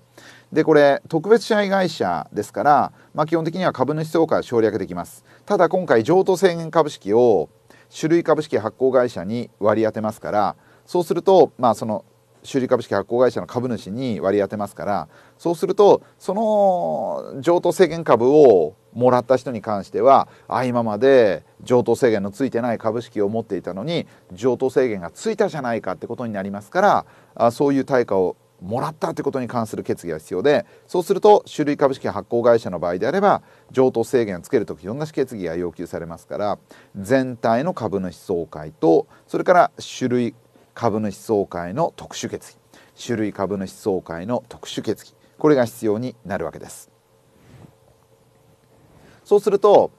S1: でこれ特別支配会社ですから、まあ、基本的には株主総会は省略できますただ今回譲渡制限株式を種類株式発行会社に割り当てますからそうすると、まあ、その種類株式発行会社の株主に割り当てますからそうするとその譲渡制限株をもらった人に関してはあ今まで譲渡制限のついてない株式を持っていたのに譲渡制限がついたじゃないかってことになりますからあそういう対価をもらったということに関する決議が必要でそうすると種類株式発行会社の場合であれば譲渡制限をつけるときいろんな決議が要求されますから全体の株主総会とそれから種類株主総会の特殊決議種類株主総会の特殊決議これが必要になるわけです。そうすると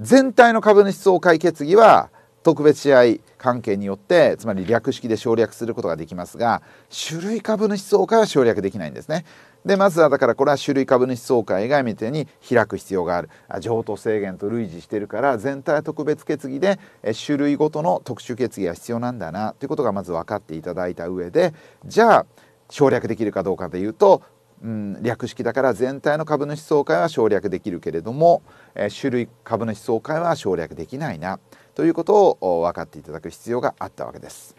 S1: 全体の株主総会決議は特別試合関係によってつまり略式で省略することができますが種類株主総会は省略できないんですね。でまずはだからこれは種類株主総会がみたいに開く必要がある譲渡制限と類似してるから全体特別決議で種類ごとの特殊決議が必要なんだなということがまず分かっていただいた上でじゃあ省略できるかどうかでいうとうん、略式だから全体の株主総会は省略できるけれども、えー、種類株主総会は省略できないなということを分かっていただく必要があったわけです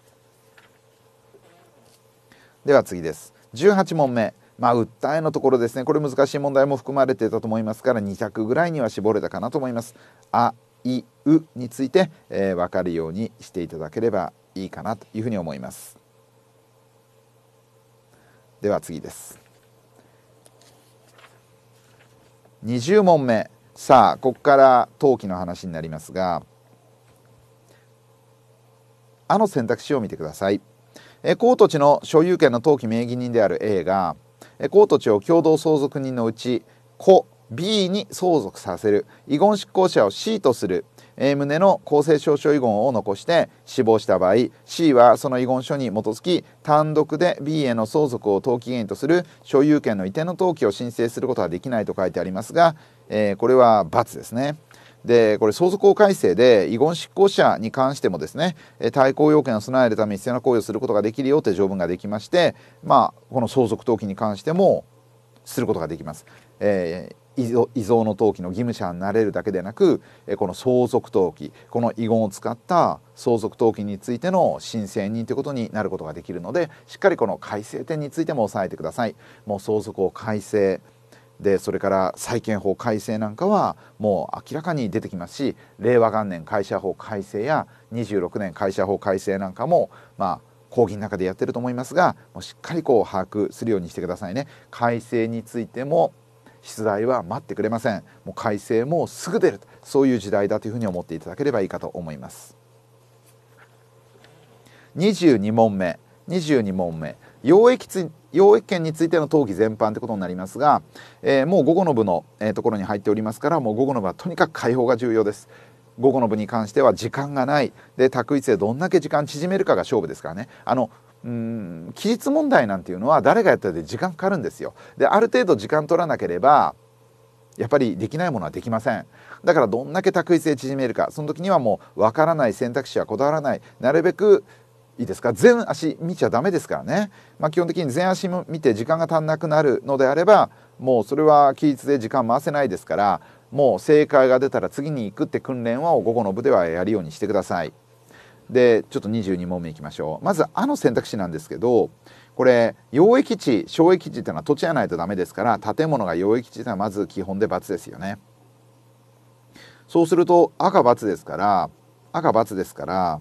S1: では次です18問目まあ、訴えのところですねこれ難しい問題も含まれていたと思いますから2択ぐらいには絞れたかなと思いますあいうについて、えー、分かるようにしていただければいいかなというふうに思いますでは次です20問目さあここから登記の話になりますがあの選択肢を見てください。えー、高土地の所有権の登記名義人である A が、えー、高土地を共同相続人のうち子 B に相続させる遺言執行者を C とする、え旨の公正証書遺言を残して死亡した場合 C はその遺言書に基づき単独で B への相続を登記原因とする所有権の移転の登記を申請することはできないと書いてありますが、えー、これは×ですね。でこれ相続法改正で遺言執行者に関してもですね対抗要件を備えるために必要な行為をすることができるよという条文ができまして、まあ、この相続登記に関してもすることができます。えー遺贈の登記の義務者になれるだけでなくこの相続登記この遺言を使った相続登記についての申請人ということになることができるのでしっかりこの改正点についても押さえてください。もう相続を改正でそれから債権法改正なんかはもう明らかに出てきますし令和元年会社法改正や26年会社法改正なんかもまあ講義の中でやってると思いますがもうしっかりこう把握するようにしてくださいね。改正についても出題は待ってくれませんもう改正もすぐ出るそういう時代だというふうに思っていただければいいかと思います22問目22問目養液要液権についての討議全般ということになりますが、えー、もう午後の部の、えー、ところに入っておりますからもう午後の部はとにかく解放が重要です。午後の部に関しては時間がないで択一でどんだけ時間縮めるかが勝負ですからねあのうん期日問題なんていうのは誰がやったで時間かかるんですよ。である程度時間取らなければやっぱりできないものはできませんだからどんだけ択一で縮めるかその時にはもうわからない選択肢はこだわらないなるべくいいですか全足見ちゃダメですからね、まあ、基本的に全足も見て時間が足んなくなるのであればもうそれは期日で時間回せないですからもう正解が出たら次に行くって訓練は午後の部ではやるようにしてください。でちょっと22問目いきましょうまず「あ」の選択肢なんですけどこれ溶液地消液地っていうのは土地やないとダメですから建物が溶液地っていうのはまず基本で×ですよね。そうすると赤×ですから赤×ですから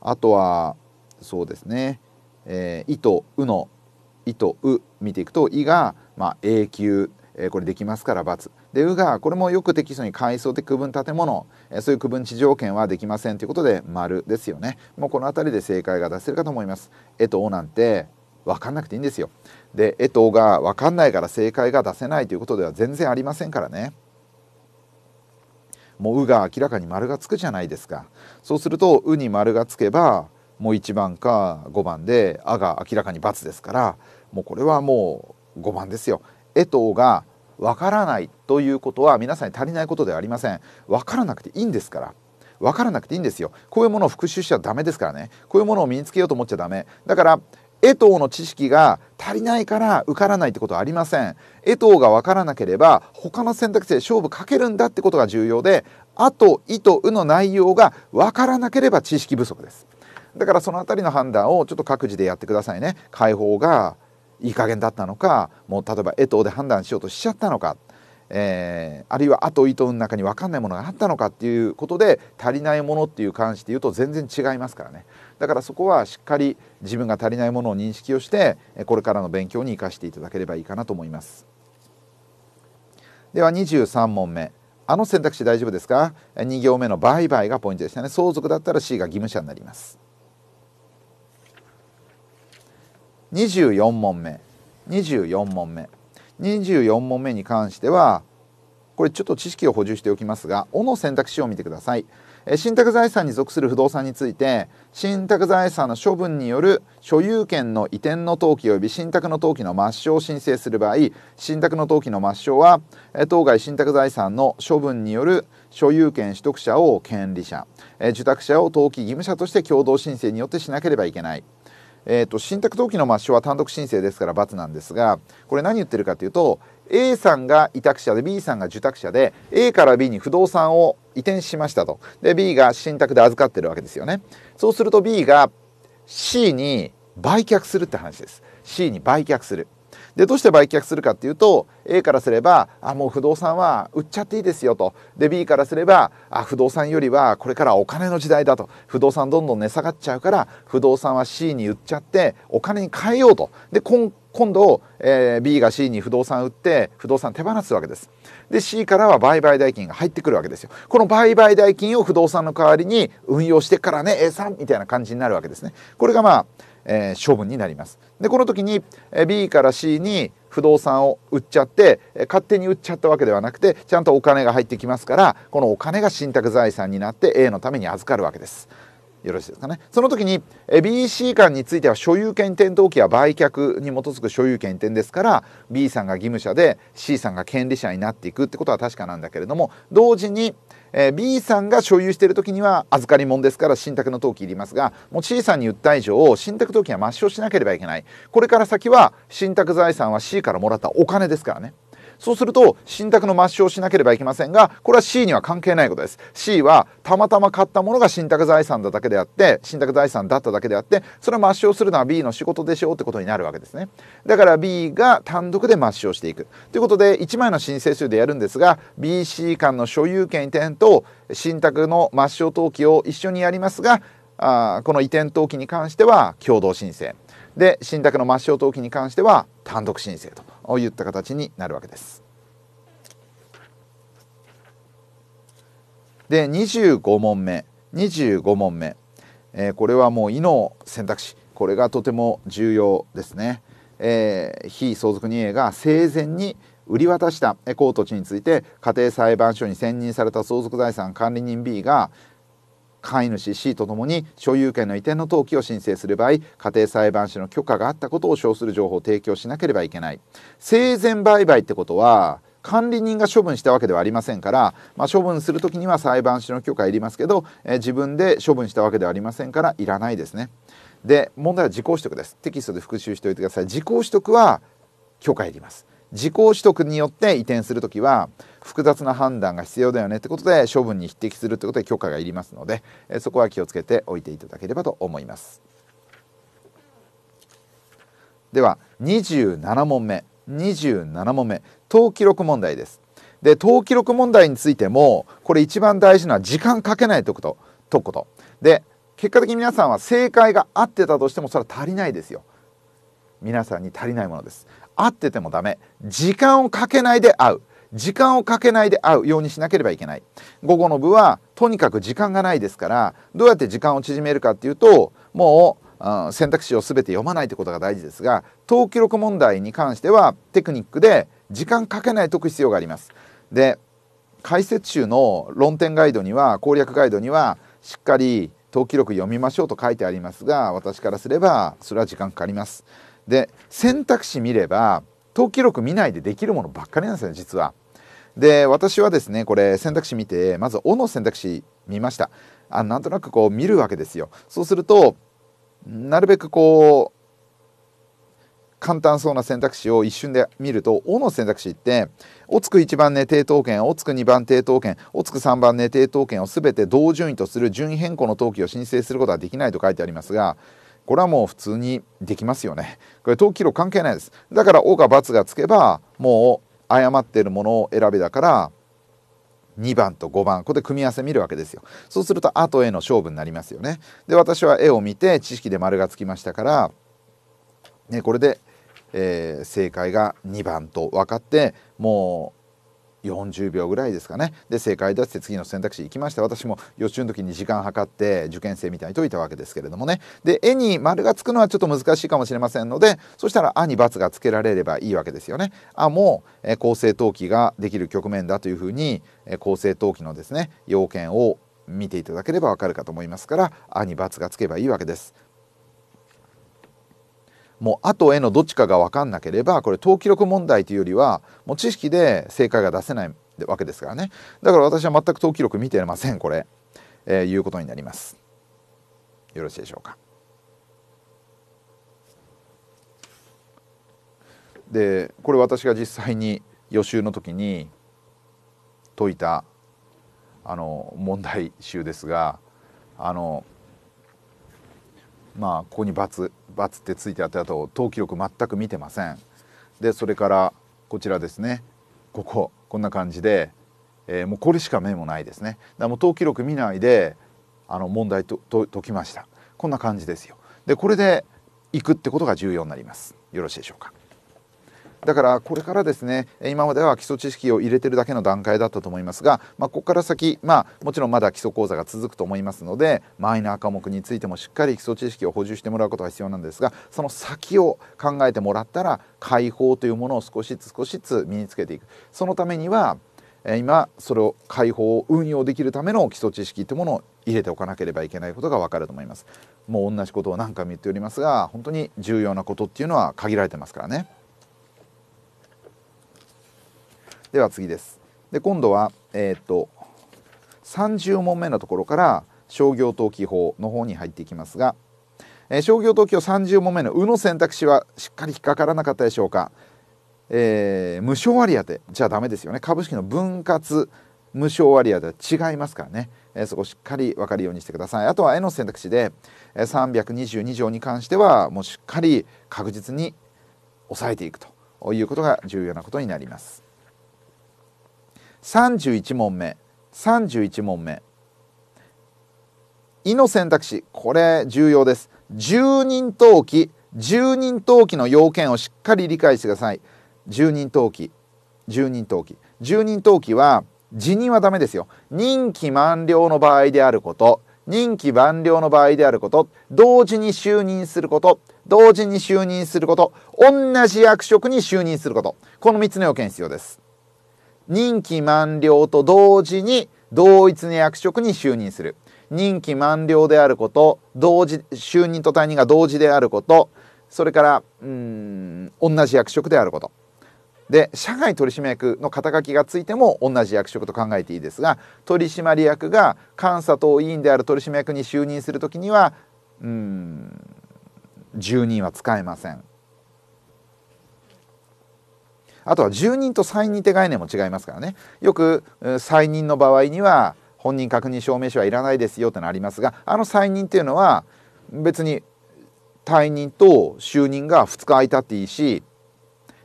S1: あとはそうですね「えー、い」と「う」の「い」と「う」見ていくと「い」が、まあ、永久、えー、これできますから×で「う」がこれもよくテキストに階層的区分建物、えー、そういう区分地条件はできませんということで「丸ですよねもうこの辺りで正解が出せるかと思います「え」と「お」なんて分かんなくていいんですよで「え」と「お」が分かんないから正解が出せないということでは全然ありませんからねもう「う」が明らかに丸がつくじゃないですかそうすると「う」に丸がつけばもう1番か5番で「あ」が明らかに×ですからもうこれはもう5番ですよ。えとがわからないということは皆さんに足りないことではありません。わからなくていいんですから。わからなくていいんですよ。こういうものを復習しちゃダメですからね。こういうものを身につけようと思っちゃダメ。だから江藤の知識が足りないから受からないってことはありません江藤がわからなければ他の選択肢で勝負かけるんだってことが重要であと「い」と「う」の内容がわからなければ知識不足ですだからその辺りの判断をちょっと各自でやってくださいね解放がいい加減だったのかもう例えば江藤で判断しようとしちゃったのか、えー、あるいはあと糸の中に分かんないものがあったのかっていうことで足りないものっていう関して言うと全然違いますからねだからそこはしっかり自分が足りないものを認識をしてこれからの勉強に生かしていただければいいかなと思います。では23問目あの選択肢大丈夫ですか2行目の売買がポイントでしたね相続だったら C が義務者になります24問目24問目24問目に関してはこれちょっと知識を補充しておきますが「お」の選択肢を見てください。信託財産に属する不動産について信託財産の処分による所有権の移転の登記及び信託の登記の抹消を申請する場合信託の登記の抹消は当該信託財産の処分による所有権取得者を権利者受託者を登記義務者として共同申請によってしなければいけない。えーと、信託登記の抹消は単独申請ですから×なんですがこれ何言ってるかというと A さんが委託者で B さんが受託者で A から B に不動産を移転しましたとで B が信託で預かってるわけですよねそうすると B が C に売却するって話です C に売却するでどうして売却するかっていうと A からすればあもう不動産は売っちゃっていいですよとで B からすればあ不動産よりはこれからお金の時代だと不動産どんどん値下がっちゃうから不動産は C に売っちゃってお金に変えようとで今今度、えー、B が C に不動産売って不動産手放すわけですで C からは売買代金が入ってくるわけですよこの売買代金を不動産の代わりに運用してからね A さんみたいな感じになるわけですねこれがまあ、えー、処分になりますでこの時に B から C に不動産を売っちゃって勝手に売っちゃったわけではなくてちゃんとお金が入ってきますからこのお金が信託財産になって A のために預かるわけです。よろしいですかねその時に BC 間については所有権転登記は売却に基づく所有権移転ですから B さんが義務者で C さんが権利者になっていくってことは確かなんだけれども同時にえー、B さんが所有している時には預かり物ですから信託の登記いりますがもう C さんに言った以上信託登記は抹消しなければいけないこれから先は信託財産は C からもらったお金ですからね。そうすると信託の抹消をしなければいけませんがこれは C には関係ないことです C はたまたま買ったものが信託財産だだけであって信託財産だっただけであってそれを抹消するのは B の仕事でしょうってことになるわけですねだから B が単独で抹消していくということで1枚の申請数でやるんですが BC 間の所有権移転と信託の抹消登記を一緒にやりますがあこの移転登記に関しては共同申請で信託の抹消登記に関しては単独申請とを言った形になるわけです。で25問目25問目、えー、これはもう「い」の選択肢これがとても重要ですね。えー、非相続人 A が生前に売り渡したエコー土地について家庭裁判所に選任された相続財産管理人 B が飼い主 C とともに所有権の移転の登記を申請する場合家庭裁判所の許可があったことを称する情報を提供しなければいけない生前売買ってことは管理人が処分したわけではありませんから、まあ、処分する時には裁判所の許可いりますけど、えー、自分で処分したわけではありませんからいらないですねで問題は時効取得ですテキストで復習しておいてください時効取得は許可いります時効取得によって移転する時は複雑な判断が必要だよねってことで処分に匹敵するってことで許可がいりますのでそこは気をつけておいていただければと思いますでは27問目27問目登記録問題ですで登記録問題についてもこれ一番大事な時間かけないとこと解くことで結果的に皆さんは正解が合ってたとしてもそれは足りないですよ皆さんに足りないものです合っててもダメ時間をかけないで合う時間をかけないで会うようにしなければいけない午後の部はとにかく時間がないですからどうやって時間を縮めるかっていうともう、うん、選択肢を全て読まないってことが大事ですが登記録問題に関してはテクニックで時間かけない解く必要があります。で解説集の論点ガイドには攻略ガイドにはしっかり登記録読みましょうと書いてありますが私からすればそれは時間かかります。で選択肢見れば登記録見ないでできるものばっかりなんですよ実は。で私はですねこれ選択肢見てまず「お」の選択肢見ましたあなんとなくこう見るわけですよそうするとなるべくこう簡単そうな選択肢を一瞬で見ると「お」の選択肢って「おつく1番ね抵当権」「おつく2番抵当権」「おつく3番ね抵当権」を全て同順位とする順位変更の登記を申請することはできないと書いてありますがこれはもう普通にできますよねこれ登記路関係ないですだから「お」が「×」がつけばもう誤っているものを選べだから2番と5番ここで組み合わせ見るわけですよそうすると「あ」と「え」の勝負になりますよねで私は「絵を見て知識で丸がつきましたから、ね、これで、えー、正解が2番と分かってもう40秒ぐらいですかねで正解出して次の選択肢行きました私も予習の時に時間計って受験生みたいに解いたわけですけれどもねで絵に丸がつくのはちょっと難しいかもしれませんのでそしたら「あ」に「×」がつけられればいいわけですよね。あもう、え構成登記ができる局面だというふうに、え構成登記のですね要件を見ていただければわかるかと思いますから「あ」に「×」がつけばいいわけです。もう後へのどっちかが分かんなければこれ登記録問題というよりはもう知識で正解が出せないわけですからねだから私は全く登記録見てませんこれ、えー、いうことになりますよろしいでしょうかでこれ私が実際に予習の時に解いたあの問題集ですがあのまあここに××ってついてあったと登記録全く見てませんでそれからこちらですねこここんな感じで、えー、もうこれしか目もないですねだもう登記録見ないであの問題とと解きましたこんな感じですよでこれで行くってことが重要になりますよろしいでしょうかだからこれからですね今までは基礎知識を入れてるだけの段階だったと思いますが、まあ、ここから先、まあ、もちろんまだ基礎講座が続くと思いますのでマイナー科目についてもしっかり基礎知識を補充してもらうことが必要なんですがその先を考えてもらったら解放というものを少しずつ少しずつ身につけていくそのためには今それを解放を運用できるための基礎知識というものを入れておかなければいけないことが分かると思いますもう同じことを何回も言っておりますが本当に重要なことっていうのは限られてますからね。では次です。で今度は、えっ、ー、と30問目のところから商業登記法の方に入っていきますが、えー、商業登記法30問目の「う」の選択肢はしっかり引っかからなかったでしょうか。えー、無償割当じゃダメですよね株式の分割無償割当違いますからね、えー、そこしっかり分かるようにしてくださいあとは絵の選択肢で、えー、322条に関してはもうしっかり確実に抑えていくということが重要なことになります31問目31問目「い」の選択肢これ重要です十人登記十人登記の要件をしっかり理解してください十人登記十人登記十人登記は辞任はダメですよ任期満了の場合であること任期満了の場合であること同時に就任すること同時に就任すること同じ役職に就任することこの3つの要件必要です任期満了と同時に同一の役職に就任する任期満了であること同時就任と退任が同時であることそれからうん同じ役職であることで社外取締役の肩書きがついても同じ役職と考えていいですが取締役が監査等委員である取締役に就任する時にはうん住人は使えません。あとは住人と再任って概念も違いますからねよく再任の場合には本人確認証明書はいらないですよってのありますがあの再任っていうのは別に退任と就任が2日空いたっていいし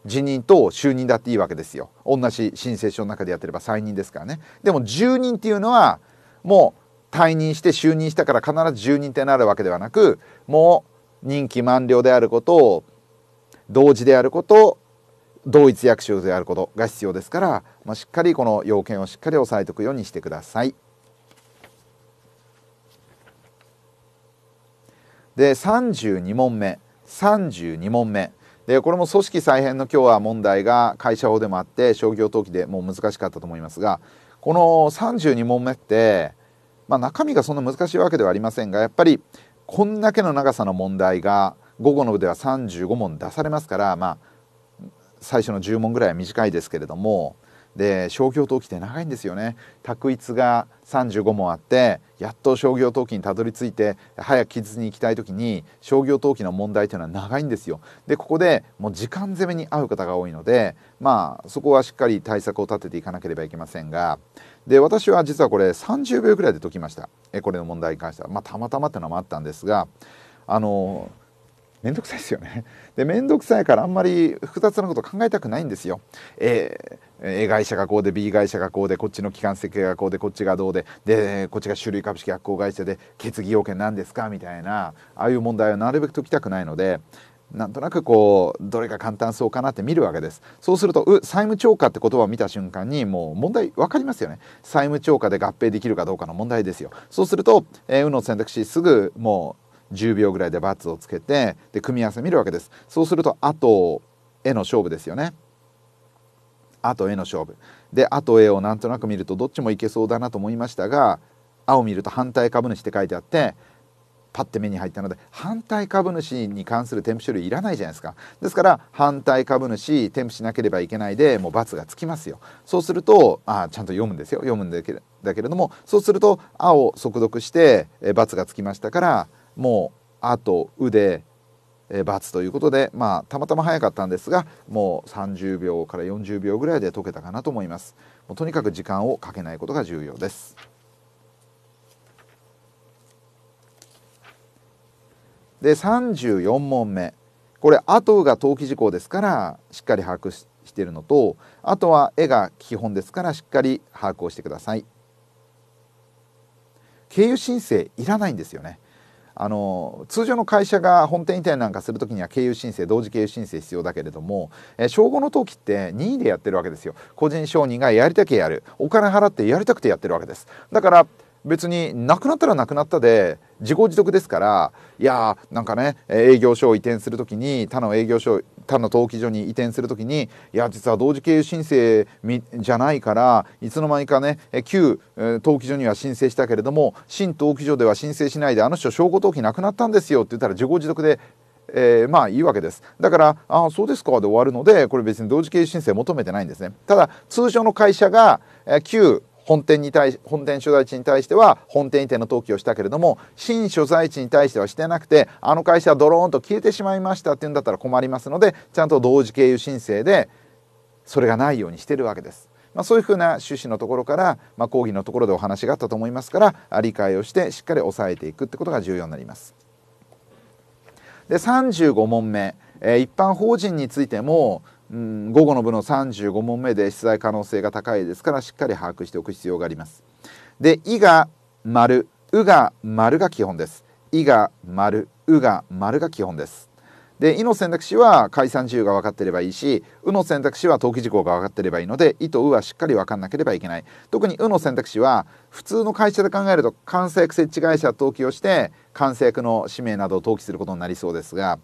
S1: 辞任と就任だっていいわけですよ同じ申請書の中でやってれば再任ですからねでも住人っていうのはもう退任して就任したから必ず住人ってなるわけではなくもう任期満了であることを同時であること同一役所であることが必要ですから、まあ、しっかりこの要件をしっかり押さえておくようにしてください。で32問目32問目でこれも組織再編の今日は問題が会社法でもあって商業登記でもう難しかったと思いますがこの32問目って、まあ、中身がそんな難しいわけではありませんがやっぱりこんだけの長さの問題が午後の部では35問出されますからまあ最初の10問ぐらいは短いですけれどもで商業登記って長いんですよね択一が35問あってやっと商業登記にたどり着いて早く記述に行きたい時に商業登記の問題というのは長いんですよでここでもう時間攻めに合う方が多いのでまあそこはしっかり対策を立てていかなければいけませんがで私は実はこれ30秒ぐらいで解きましたえこれの問題に関してはまあたまたまっていうのもあったんですがあの面倒くさいですよね。で面倒くさいからあんまり複雑なこと考えたくないんですよ。えー A 会社がこうで B 会社がこうでこっちの機関設計がこうでこっちがどうででこっちが種類株式発行会社で決議要件何ですかみたいなああいう問題はなるべく解きたくないのでなんとなくこうどれが簡単そうかなって見るわけですそうするとう債務超過って言葉を見た瞬間にもう問題分かりますよね債務超過で合併できるかどうかの問題ですよそうすると、えー、うの選択肢すぐもう10秒ぐらいでバツをつけてで組み合わせ見るわけですそうするとあと絵の勝負ですよねあと絵の勝負であと絵をなんとなく見るとどっちもいけそうだなと思いましたが青見ると反対株主って書いてあってパッて目に入ったので反対株主に関する添付書類いらないじゃないですかですから反対株主添付しなければいけないでもう×がつきますよそうするとあちゃんと読むんですよ読むんだけれどもそうすると青を速読して×がつきましたからもうあと腕えバツということで、まあ、たまたま早かったんですがもう30秒から40秒ぐらいで解けたかなと思いますもうとにかく時間をかけないことが重要ですで34問目これ「後が登記事項ですからしっかり把握ししているのとあとは「絵が基本ですからしっかり把握をしてください経由申請いらないんですよねあの通常の会社が本店移転なんかする時には経由申請同時経由申請必要だけれども、えー、称の登記って任意でやってるわけですよ個人承認がやりたけやるお金払ってやりたくてやってるわけですだから別になくなったらなくなったで自業自得ですからいやーなんかね営業所を移転する時に他の営業所他の登記所に移転する時にいや実は同時経由申請じゃないからいつの間にかね旧登記所には申請したけれども新登記所では申請しないであの人証拠登記なくなったんですよって言ったら自業自得でえー、まあいいわけですだから「ああそうですか」で終わるのでこれ別に同時経由申請求めてないんですねただ通常の会社が、え旧本店に対し本店所在地に対しては本店移転の登記をしたけれども新所在地に対してはしてなくてあの会社はドローンと消えてしまいましたっていうんだったら困りますのでちゃんと同時経由申請でそれがないようにしてるわけです。まあ、そういうふうな趣旨のところから、まあ、講義のところでお話があったと思いますから理解をしてしっかり抑えていくってことが重要になります。で35問目、えー、一般法人についてもうん、午後の部の35問目で出題可能性が高いですからしっかり把握しておく必要があります。で「い」が「丸」「う」が「丸」が基本です。「い」が「丸」「う」が「丸」が基本です。で「い」の選択肢は解散自由が分かってればいいし「う」の選択肢は登記事項が分かってればいいので「い」と「う」はしっかり分かんなければいけない。特に「う」の選択肢は普通の会社で考えると監査役設置会社登記をして監査役の氏名などを登記することになりそうですが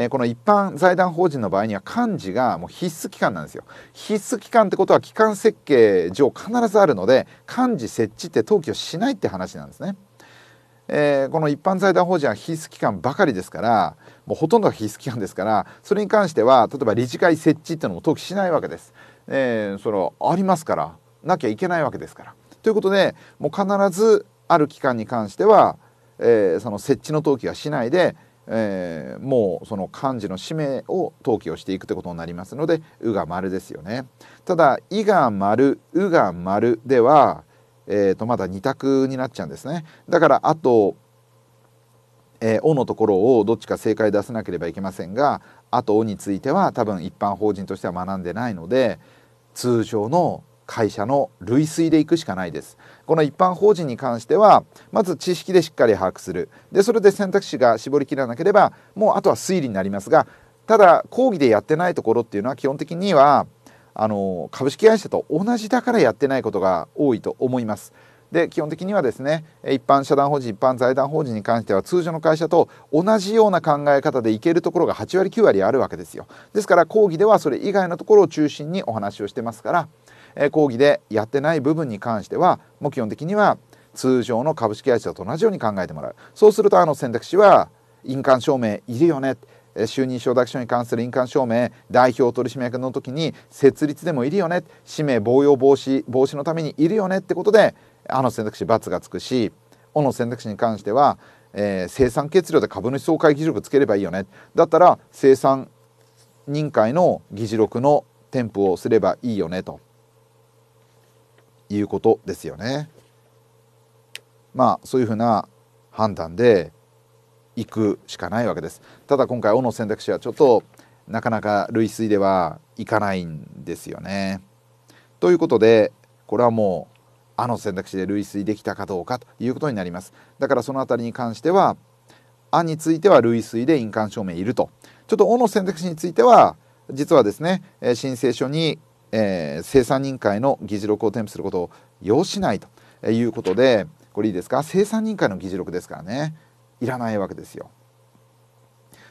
S1: えこの一般財団法人の場合には幹事がもう必須機関なんですよ必須機関ってことは機関設計上必ずあるので幹事設置って登記をしないって話なんですね。えー、この一般財団法人は必須機関ばかりですからもうほとんどが必須機関ですからそれに関しては例えば理事会設置っていうのも登記しないわけです。えー、それありますからなきゃいけないわけですから。ということでもう必ずある機関に関しては、えー、その設置の登記はしないでえー、もうその漢字の氏名を登記をしていくということになりますので「う」が丸ですよね。ただ「い」が丸「う」が丸では、えー、とまだ2択になっちゃうんですね。だからあと「えー、お」のところをどっちか正解出さなければいけませんが「あと」「お」については多分一般法人としては学んでないので通常の会社の類推でいくしかないです。この一般法人に関してはまず知識でしっかり把握するでそれで選択肢が絞りきらなければもうあとは推理になりますがただ講義でやってないところっていうのは基本的にはあの株式会社と同じだからやってないことが多いと思います。で基本的にはですね一般社団法人一般財団法人に関しては通常の会社と同じような考え方でいけるところが8割9割あるわけですよですから講義ではそれ以外のところを中心にお話をしてますからえ講義でやってない部分に関してはもう基本的には通常の株式会社と同じように考えてもらうそうするとあの選択肢は印鑑証明いるよね就任承諾書に関する印鑑証明代表取締役の時に設立でもいるよね氏名防用防止防止のためにいるよねってことであの選択肢×がつくしおの選択肢に関しては、えー、生産結量で株主総会議事録つければいいよねだったら生産認会の議事録の添付をすればいいよねということですよね。まあそういうふうな判断で行くしかないわけです。ただ今回尾の選択肢はちょっとなかなか類推ではいかないんですよね。ということでこれはもうあの選択肢で類推できたかどうかということになります。だからその辺りに関してはあについては類推で印鑑証明いると。ちょっとおの選択肢については実はですね申請書にえー、生産人会の議事録を添付することを要しないということでこれいいですか生産人会の議事録ですからねいらないわけですよ。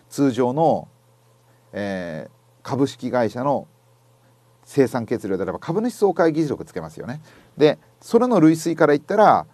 S1: 通常の、えー、株式会社の生産決量であれば株主総会議事録つけますよね。でそれの類推から言ったら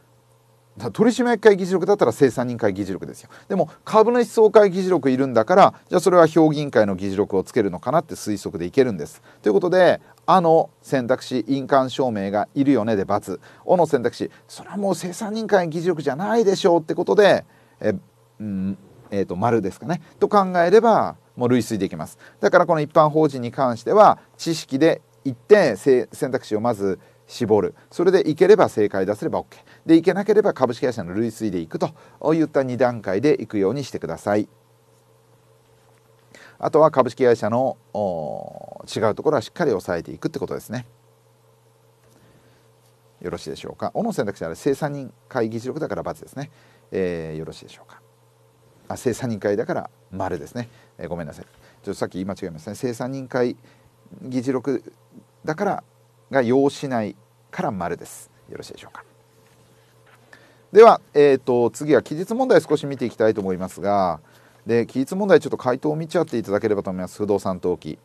S1: 取締役会議事録だったら生産人会議事録ですよでも株主総会議事録いるんだからじゃあそれは評議員会の議事録をつけるのかなって推測でいけるんですということで「あ」の選択肢印鑑証明がいるよねで×「お」の選択肢それはもう生産人会議事録じゃないでしょうってことでえ、うんえーと、丸ですかねと考えればもう類推できますだからこの一般法人に関しては知識でって選択肢をまず絞るそれでいければ正解出せれば OK でいけなければ株式会社の類推でいくといった2段階でいくようにしてください。あとは株式会社の違うところはしっかり抑えていくってことですね。よろしいでしょうか。おの選択肢は生産人会議事録だから×ですね。えー、よろしいでしょうか。あ生産人会だから丸ですね、えー、ごめんなさい。ちょっとさっき言い間違えましたね。生産人会議事録だからが要しないから丸です。よろしいでしょうか。では、えーと、と次は記述問題少し見ていきたいと思いますが、で記述問題ちょっと回答を見ちゃっていただければと思います不動産登記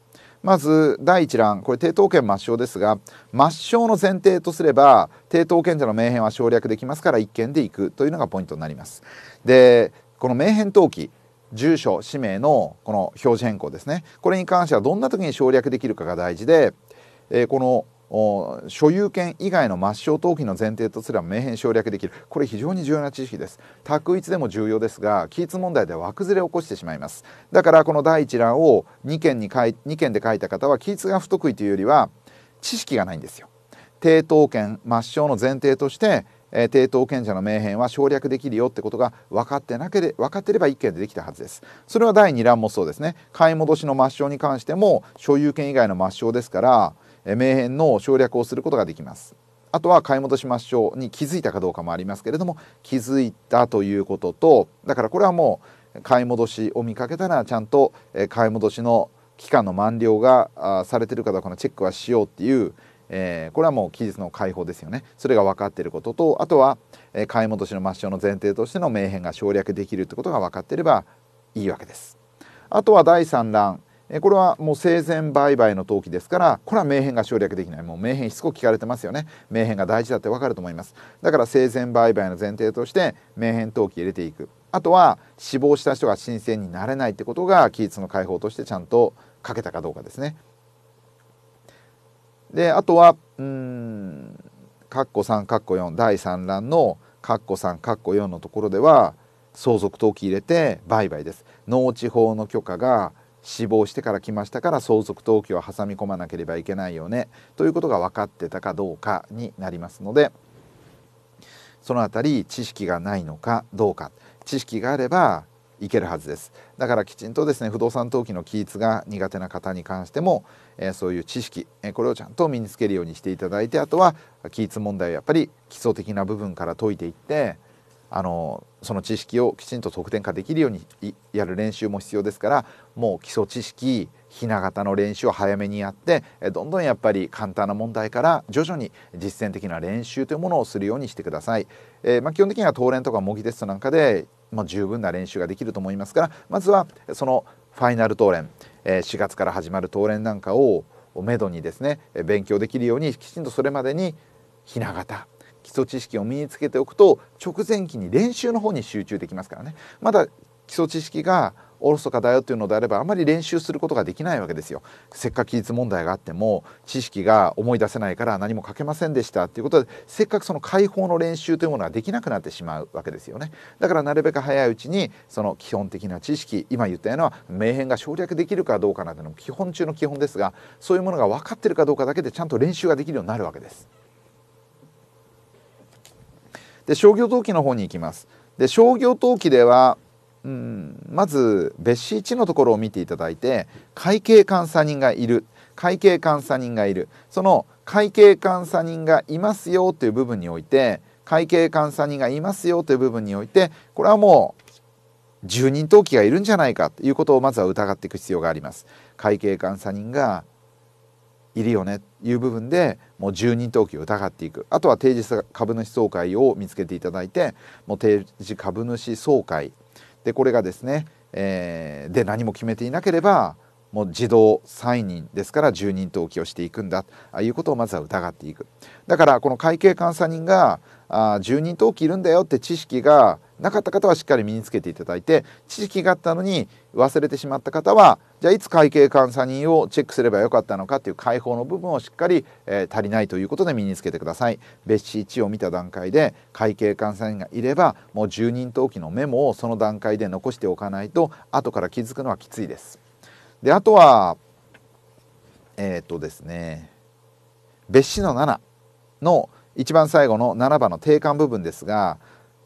S1: まず第1欄これ抵当権抹消ですが抹消の前提とすれば抵当権者の名変は省略できますから1件でいくというのがポイントになりますでこの名変登記住所氏名のこの表示変更ですねこれに関してはどんな時に省略できるかが大事で、えー、この所有権以外の抹消登記の前提とすれば名変省略できるこれ非常に重要な知識です択一でも重要ですが期日問題では枠ずれを起こしてしまいますだからこの第一欄を2件に書い2件で書いた方は期日が不得意というよりは知識がないんですよ抵当権抹消の前提としてえー、抵当権者の名変は省略できるよってことが分かってなけれ分かってれば1件でできたはずですそれは第二欄もそうですね買い戻しの抹消に関しても所有権以外の抹消ですから名変の省略をすることができますあとは買い戻し抹消に気づいたかどうかもありますけれども気づいたということとだからこれはもう買い戻しを見かけたらちゃんと買い戻しの期間の満了がされてるかどうかのチェックはしようっていう、えー、これはもう期日の解放ですよねそれが分かっていることとあとは買い戻しの抹消の前提としての名変が省略できるってことが分かっていればいいわけです。あとは第3弾これはもう生前売買の登記ですからこれは名変が省略できないもう名変しつこく聞かれてますよね名変が大事だってわかると思いますだから生前売買の前提として名変登記入れていくあとは死亡した人が申請になれないってことが期日の解放としてちゃんと書けたかどうかですねであとはうん括弧3括弧4第3欄の括弧3括弧4のところでは相続登記入れて売買です農地法の許可が死亡してから来ましたから相続登記を挟み込まなければいけないよねということが分かってたかどうかになりますのでその辺り知識がないのかどうか知識があればいけるはずですだからきちんとですね不動産登記の規律が苦手な方に関しても、えー、そういう知識、えー、これをちゃんと身につけるようにしていただいてあとは期日問題をやっぱり基礎的な部分から解いていってあのその知識をきちんと得点化できるようにやる練習も必要ですからもう基礎知識ひな形の練習を早めにやってどんどんやっぱり簡単な問題から徐々に実践的な練習というものをするようにしてください。えー、まあ、基本的には当練とか模擬テストなんかで、まあ、十分な練習ができると思いますからまずはそのファイナル当練、えー、4月から始まる当練なんかをめどにですね勉強できるようにきちんとそれまでにひな形基礎知識を身につけておくと直前期に練習の方に集中できますからねまだ基礎知識がおろそかだよっていうのであればあまり練習することができないわけですよせっかく記述問題があっても知識が思い出せないから何も書けませんでしたということでせっかくその解放の練習というものができなくなってしまうわけですよねだからなるべく早いうちにその基本的な知識今言ったような名変が省略できるかどうかなんていうのも基本中の基本ですがそういうものが分かってるかどうかだけでちゃんと練習ができるようになるわけです。で商業登記の方に行きます。で商業登記ではうん、まず別紙1のところを見ていただいて会計監査人がいる会計監査人がいるその会計監査人がいますよという部分において会計監査人がいますよという部分においてこれはもう住人登記がいるんじゃないかということをまずは疑っていく必要があります。会計監査人がいるよねいう部分でもう住人登記を疑っていくあとは定時株主総会を見つけていただいてもう定時株主総会でこれがですね、えー、で何も決めていなければもう自動再任ですから住人登記をしていくんだということをまずは疑っていくだからこの会計監査人があ住人登記いるんだよって知識がなかった方はしっかり身につけていただいて知識があったのに忘れてしまった方はじゃあいつ会計監査人をチェックすればよかったのかという解放の部分をしっかり、えー、足りないということで身につけてください別紙1を見た段階で会計監査員がいればもう住人登記のメモをその段階で残しておかないと後から気づくのはきついですであとはえっ、とですね別紙の7の一番最後の7番の定款部分ですが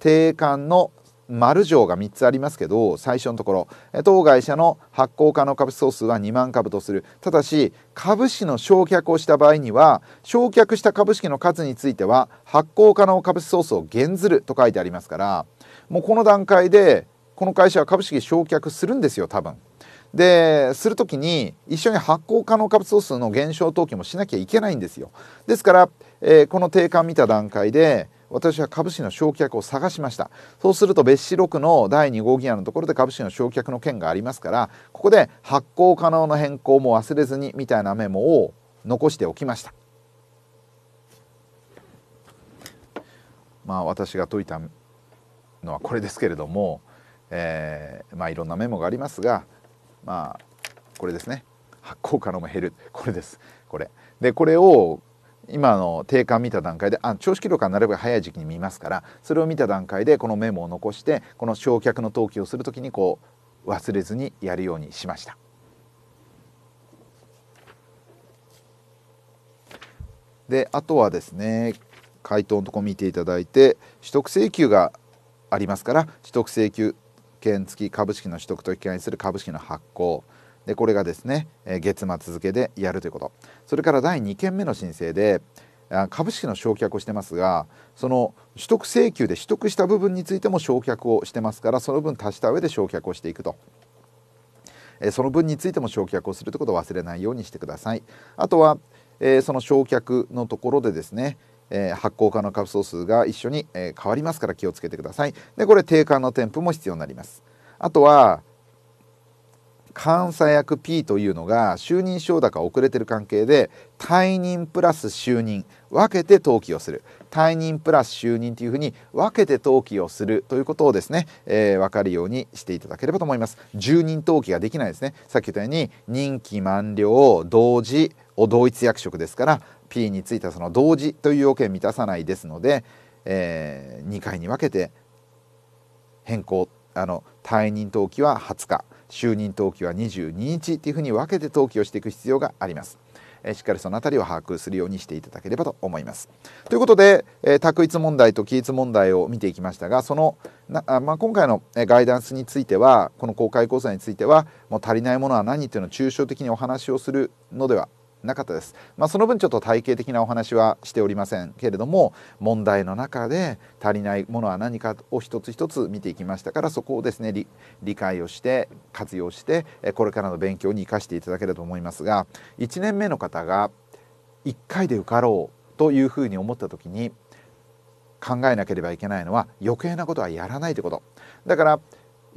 S1: 定款の丸条が3つありますけど最初のところ当会社の発行可能株総数は2万株とするただし株式の焼却をした場合には焼却した株式の数については発行可能株式総数を減ずると書いてありますからもうこの段階でこの会社は株式焼却するんですよ多分。でする時に一緒に発行可能株総数の減少登記もしなきゃいけないんですよ。ですから、えー、この定款見た段階で私は株式の償却を探しましたそうすると別紙6の第2号ギアのところで株式の償却の件がありますからここで発行可能な変更も忘れずにみたいなメモを残しておきましたまあ私が解いたのはこれですけれども、えー、まあいろんなメモがありますがまあこれですね発行可能も減るこれですこれでこれを今の定款見た段階であ長期記録はなるべく早い時期に見ますからそれを見た段階でこのメモを残してこの償却の登記をする時にこう忘れずにやるようにしました。であとはですね回答のとこ見ていただいて取得請求がありますから取得請求権付き株式の取得と記載する株式の発行でこれがですね、え月末付でやるということそれから第2件目の申請で株式の償却をしてますがその取得請求で取得した部分についても償却をしてますからその分足した上で償却をしていくと。その分についても償却をするということを忘れないようにしてください。あとは、えその償却のところでですね、え発行可能株総数が一緒に、え変わりますから気をつけてください。でこれ定款の添付も必要になります。あとは監査役 P というのが就任承諾が遅れてる関係で退任プラス就任分けて登記をする退任プラス就任というふうに分けて登記をするということをですね、えー、分かるようにしていただければと思います住人登記ができないですねさっき言ったように任期満了同時を同一役職ですから P についてはその同時という要件満たさないですので、えー、2回に分けて変更あの退任登記は20日就任登記は22日というふうに分けて登記をしていく必要があります。しっかりその辺りを把握するようにしていただければと思います。ということで、え択一問題と記述問題を見ていきましたがそのな、まあ、今回のガイダンスについてはこの公開講座についてはもう足りないものは何というのを抽象的にお話をするのではなかったです、まあ、その分ちょっと体系的なお話はしておりませんけれども問題の中で足りないものは何かを一つ一つ見ていきましたからそこをですね理解をして活用してこれからの勉強に生かしていただければと思いますが1年目の方が1回で受かろうというふうに思った時に考えなければいけないのは余計なことはやらないということだから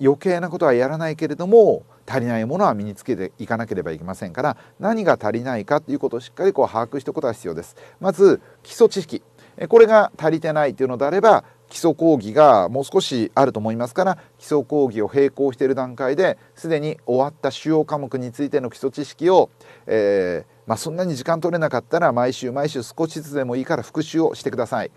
S1: 余計なことはやらないけれども足りないものは身につけていかなければいけませんから何が足りないかということをしっかりこう把握しておくことが必要です。まず基礎知識これが足りてないというのであれば基礎講義がもう少しあると思いますから基礎講義を並行している段階ですでに終わった主要科目についての基礎知識を、えー、まあ、そんなに時間取れなかったら毎週毎週少しずつでもいいから復習をしてください。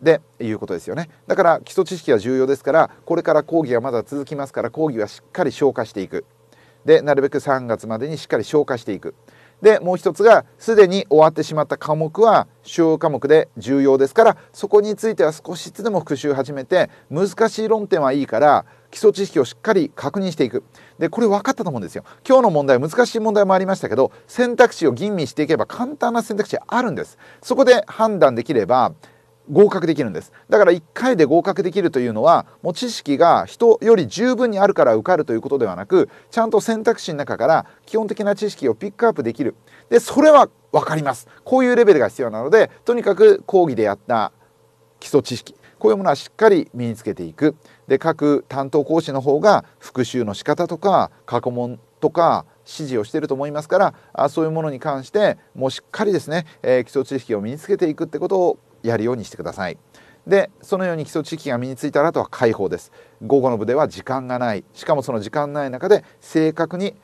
S1: でいうことですよねだから基礎知識は重要ですからこれから講義はまだ続きますから講義はしっかり消化していくでなるべく3月までにしっかり消化していくでもう一つがすでに終わってしまった科目は主要科目で重要ですからそこについては少しずつでも復習始めて難しい論点はいいから基礎知識をしっかり確認していくでこれ分かったと思うんですよ今日の問題難しい問題もありましたけど選択肢を吟味していけば簡単な選択肢あるんですそこで判断できれば合格できるんですだから1回で合格できるというのはもう知識が人より十分にあるから受かるということではなくちゃんと選択肢の中から基本的な知識をピックアップできるでそれは分かりますこういうレベルが必要なのでとにかく講義でやった基礎知識こういうものはしっかり身につけていくで各担当講師の方が復習の仕方とか過去問とか指示をしていると思いますからあそういうものに関してもうしっかりですね、えー、基礎知識を身につけていくってことをやるようにしてくださいでそのように基礎知識が身についたらあとは解放です午後の部では時間がないしかもその時間ない中で正確に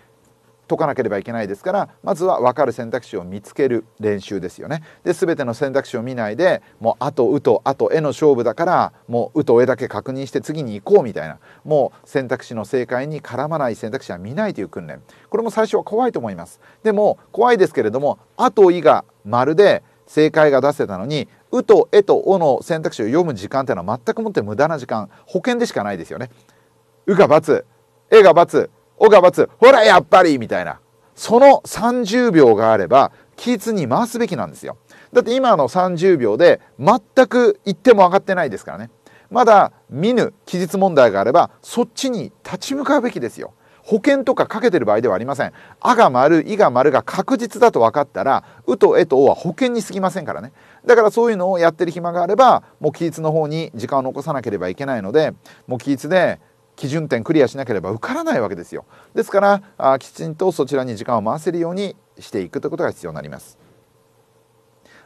S1: 解かなければいけないですからまずは分かる選択肢を見つける練習ですよねで全ての選択肢を見ないでもうあと「う」と「あと「え」の勝負だからもう「う」と「え」だけ確認して次に行こうみたいなもう選択肢の正解に絡まない選択肢は見ないという訓練これも最初は怖いと思いますでも怖いですけれども「あと」「い」がまるで正解が出せたのに「う」と「え」と「お」の選択肢を読む時間っていうのは全くもって無駄な時間保険でしかないですよね。「う」が×「え」が×「お」が×ほらやっぱりみたいなその30秒があればキーに回すべきなんですよ。だって今の30秒で全く一点も上がってないですからね。まだ見ぬ期日問題があればそっちに立ち向かうべきですよ。保険とかかけてる場合ではありません。あが丸、いが丸が確実だと分かったら、うとえとおは保険に過ぎませんからね。だからそういうのをやってる暇があればもう期日の方に時間を残さなければいけないのでもう期日で基準点クリアしなければ受からないわけですよですからあきちんとそちらに時間を回せるようにしていくということが必要になります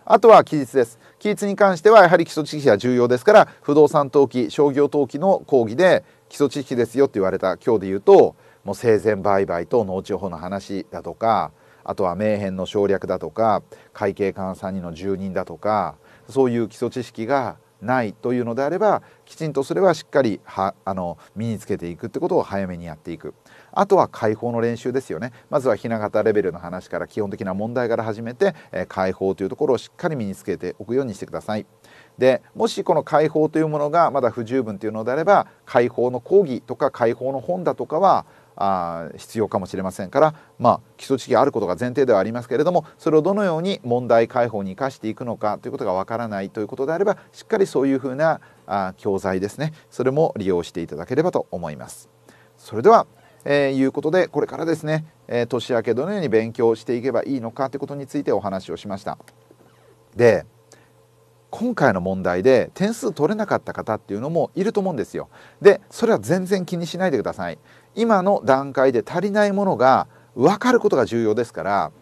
S1: あとは期日です期日に関してはやはり基礎知識が重要ですから不動産登記商業登記の講義で基礎知識ですよって言われた今日で言うともう生前売買と農地法の話だとかあとは名変の省略だとか会計監査人の住人だとかそういう基礎知識がないというのであればきちんとすればしっかりはあの身につけていくってことを早めにやっていくあとは解放の練習ですよねまずは雛形レベルの話から基本的な問題から始めて、え解放というところをしっかり身につけておくようにしてください。でもしこの解放というものがまだ不十分というのであれば解放の講義とか解放の本だとかはあ必要かもしれませんから、まあ、基礎知識があることが前提ではありますけれどもそれをどのように問題解放に生かしていくのかということがわからないということであればしっかりそういうふうなあ教材ですねそれも利用していただければと思います。それではえー、いうことでこれからですね、えー、年明けどのように勉強していけばいいのかということについてお話をしました。で今回の問題で点数取れなかった方っていうのもいると思うんですよ。でそれは全然気にしないでください。今の段階で足りないものが分かることが重要ですから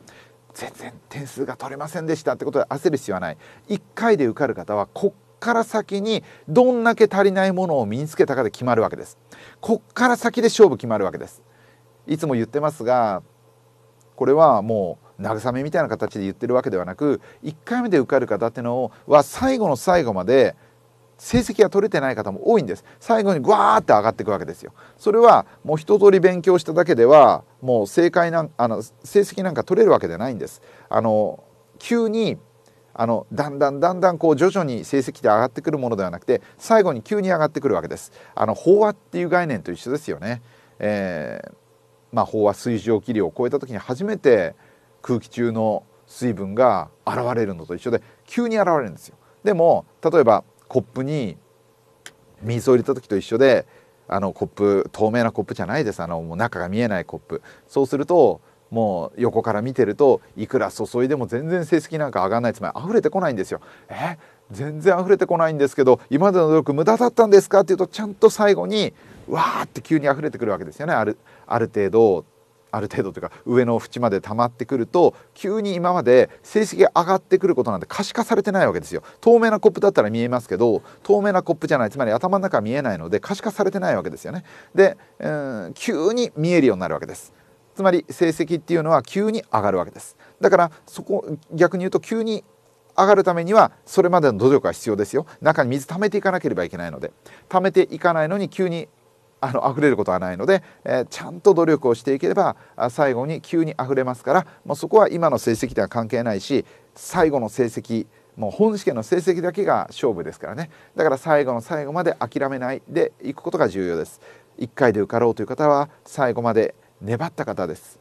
S1: 全然点数が取れませんでしたってことで焦る必要はない1回で受かる方はこっから先にどんだけ足りないものを身につけたかで決まるわけですこっから先で勝負決まるわけですいつも言ってますがこれはもう慰めみたいな形で言ってるわけではなく1回目で受かる方ってのは最後の最後まで成績が取れてない方も多いんです最後にわーって上がっていくわけですよそれはもう一通り勉強しただけではもう正解なんあの成績なんか取れるわけじゃないんですあの急にあのだんだんだんだんこう徐々に成績で上がってくるものではなくて最後に急に上がってくるわけですあの飽和っていう概念と一緒ですよね、えー、まあ、飽和水蒸気量を超えた時に初めて空気中の水分が現れるのと一緒で急に現れるんですよでも例えばコップに水を入れた時と一緒であのコップ透明なコップじゃないですあのもう中が見えないコップそうするともう横から見てるといくら注いでも全然成績なんか上がらないつまり溢れてこないんですよ。え全然溢れてこないんですけど今までの努力無駄だったんですかっていうとちゃんと最後にわーって急に溢れてくるわけですよねあるある程度ある程度というか上の縁まで溜まってくると急に今まで成績が上がってくることなんて可視化されてないわけですよ透明なコップだったら見えますけど透明なコップじゃないつまり頭の中は見えないので可視化されてないわけですよねで、えー、急に見えるようになるわけですつまり成績っていうのは急に上がるわけですだからそこ逆に言うと急に上がるためにはそれまでの努力が必要ですよ中に水溜めていかなければいけないので溜めていかないのに急にあの溢れることはないので、えー、ちゃんと努力をしていければ最後に急に溢れますからもうそこは今の成績では関係ないし最後の成績もう本試験の成績だけが勝負ですからねだから最後の最後まで諦めないでいくことが重要です1回で受かろうという方は最後まで粘った方です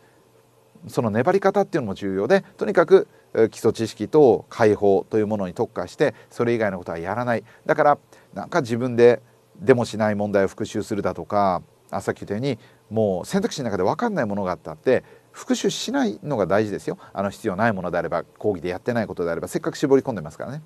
S1: その粘り方っていうのも重要でとにかく基礎知識と解放というものに特化してそれ以外のことはやらないだからなんか自分ででもしない問題を復習するだとかあさっき言ったようにもう選択肢の中で分かんないものがあったって復習しないのが大事ですよあの必要ないものであれば講義でやってないことであればせっかく絞り込んでますからね。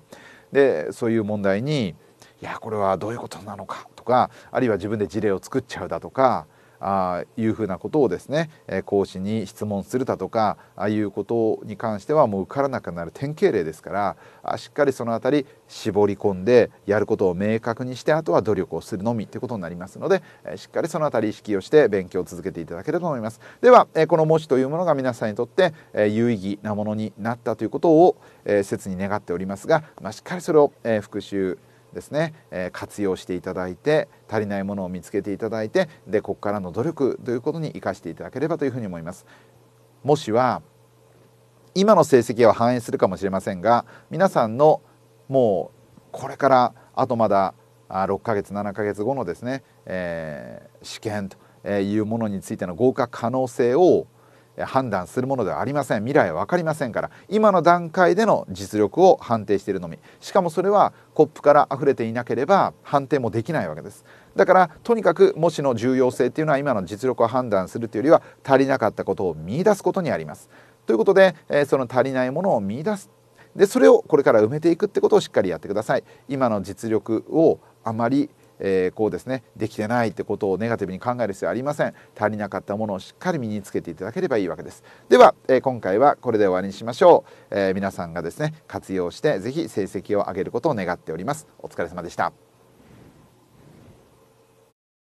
S1: でそういう問題にいやこれはどういうことなのかとかあるいは自分で事例を作っちゃうだとかあいうふうなことをですね講師に質問するだとかあいうことに関してはもう受からなくなる典型例ですからあしっかりその辺り絞り込んでやることを明確にしてあとは努力をするのみということになりますのでしっかりその辺り意識をして勉強を続けていただければと思います。ではこの模試というものが皆さんにとって有意義なものになったということを切に願っておりますが、まあ、しっかりそれを復習ですね、え活用していただいて足りないものを見つけていただいてでここからの努力ということに生かしていただければというふうに思います。もしは今の成績は反映するかもしれませんが皆さんのもうこれからあとまだ6ヶ月7ヶ月後のですね、えー、試験というものについての合格可能性を判断するものではありません未来は分かりませんから今の段階での実力を判定しているのみしかもそれはコップから溢れていなければ判定もできないわけですだからとにかく模試の重要性っていうのは今の実力を判断するというよりは足りなかったことを見いだすことにありますということで、えその足りないものを見いだすでそれをこれから埋めていくってことをしっかりやってください今の実力をあまりえー、こうですねできてないってことをネガティブに考える必要はありません足りなかったものをしっかり身につけていただければいいわけですでは、えー、今回はこれで終わりにしましょう、えー、皆さんがですね活用してぜひ成績を上げることを願っておりますお疲れ様でした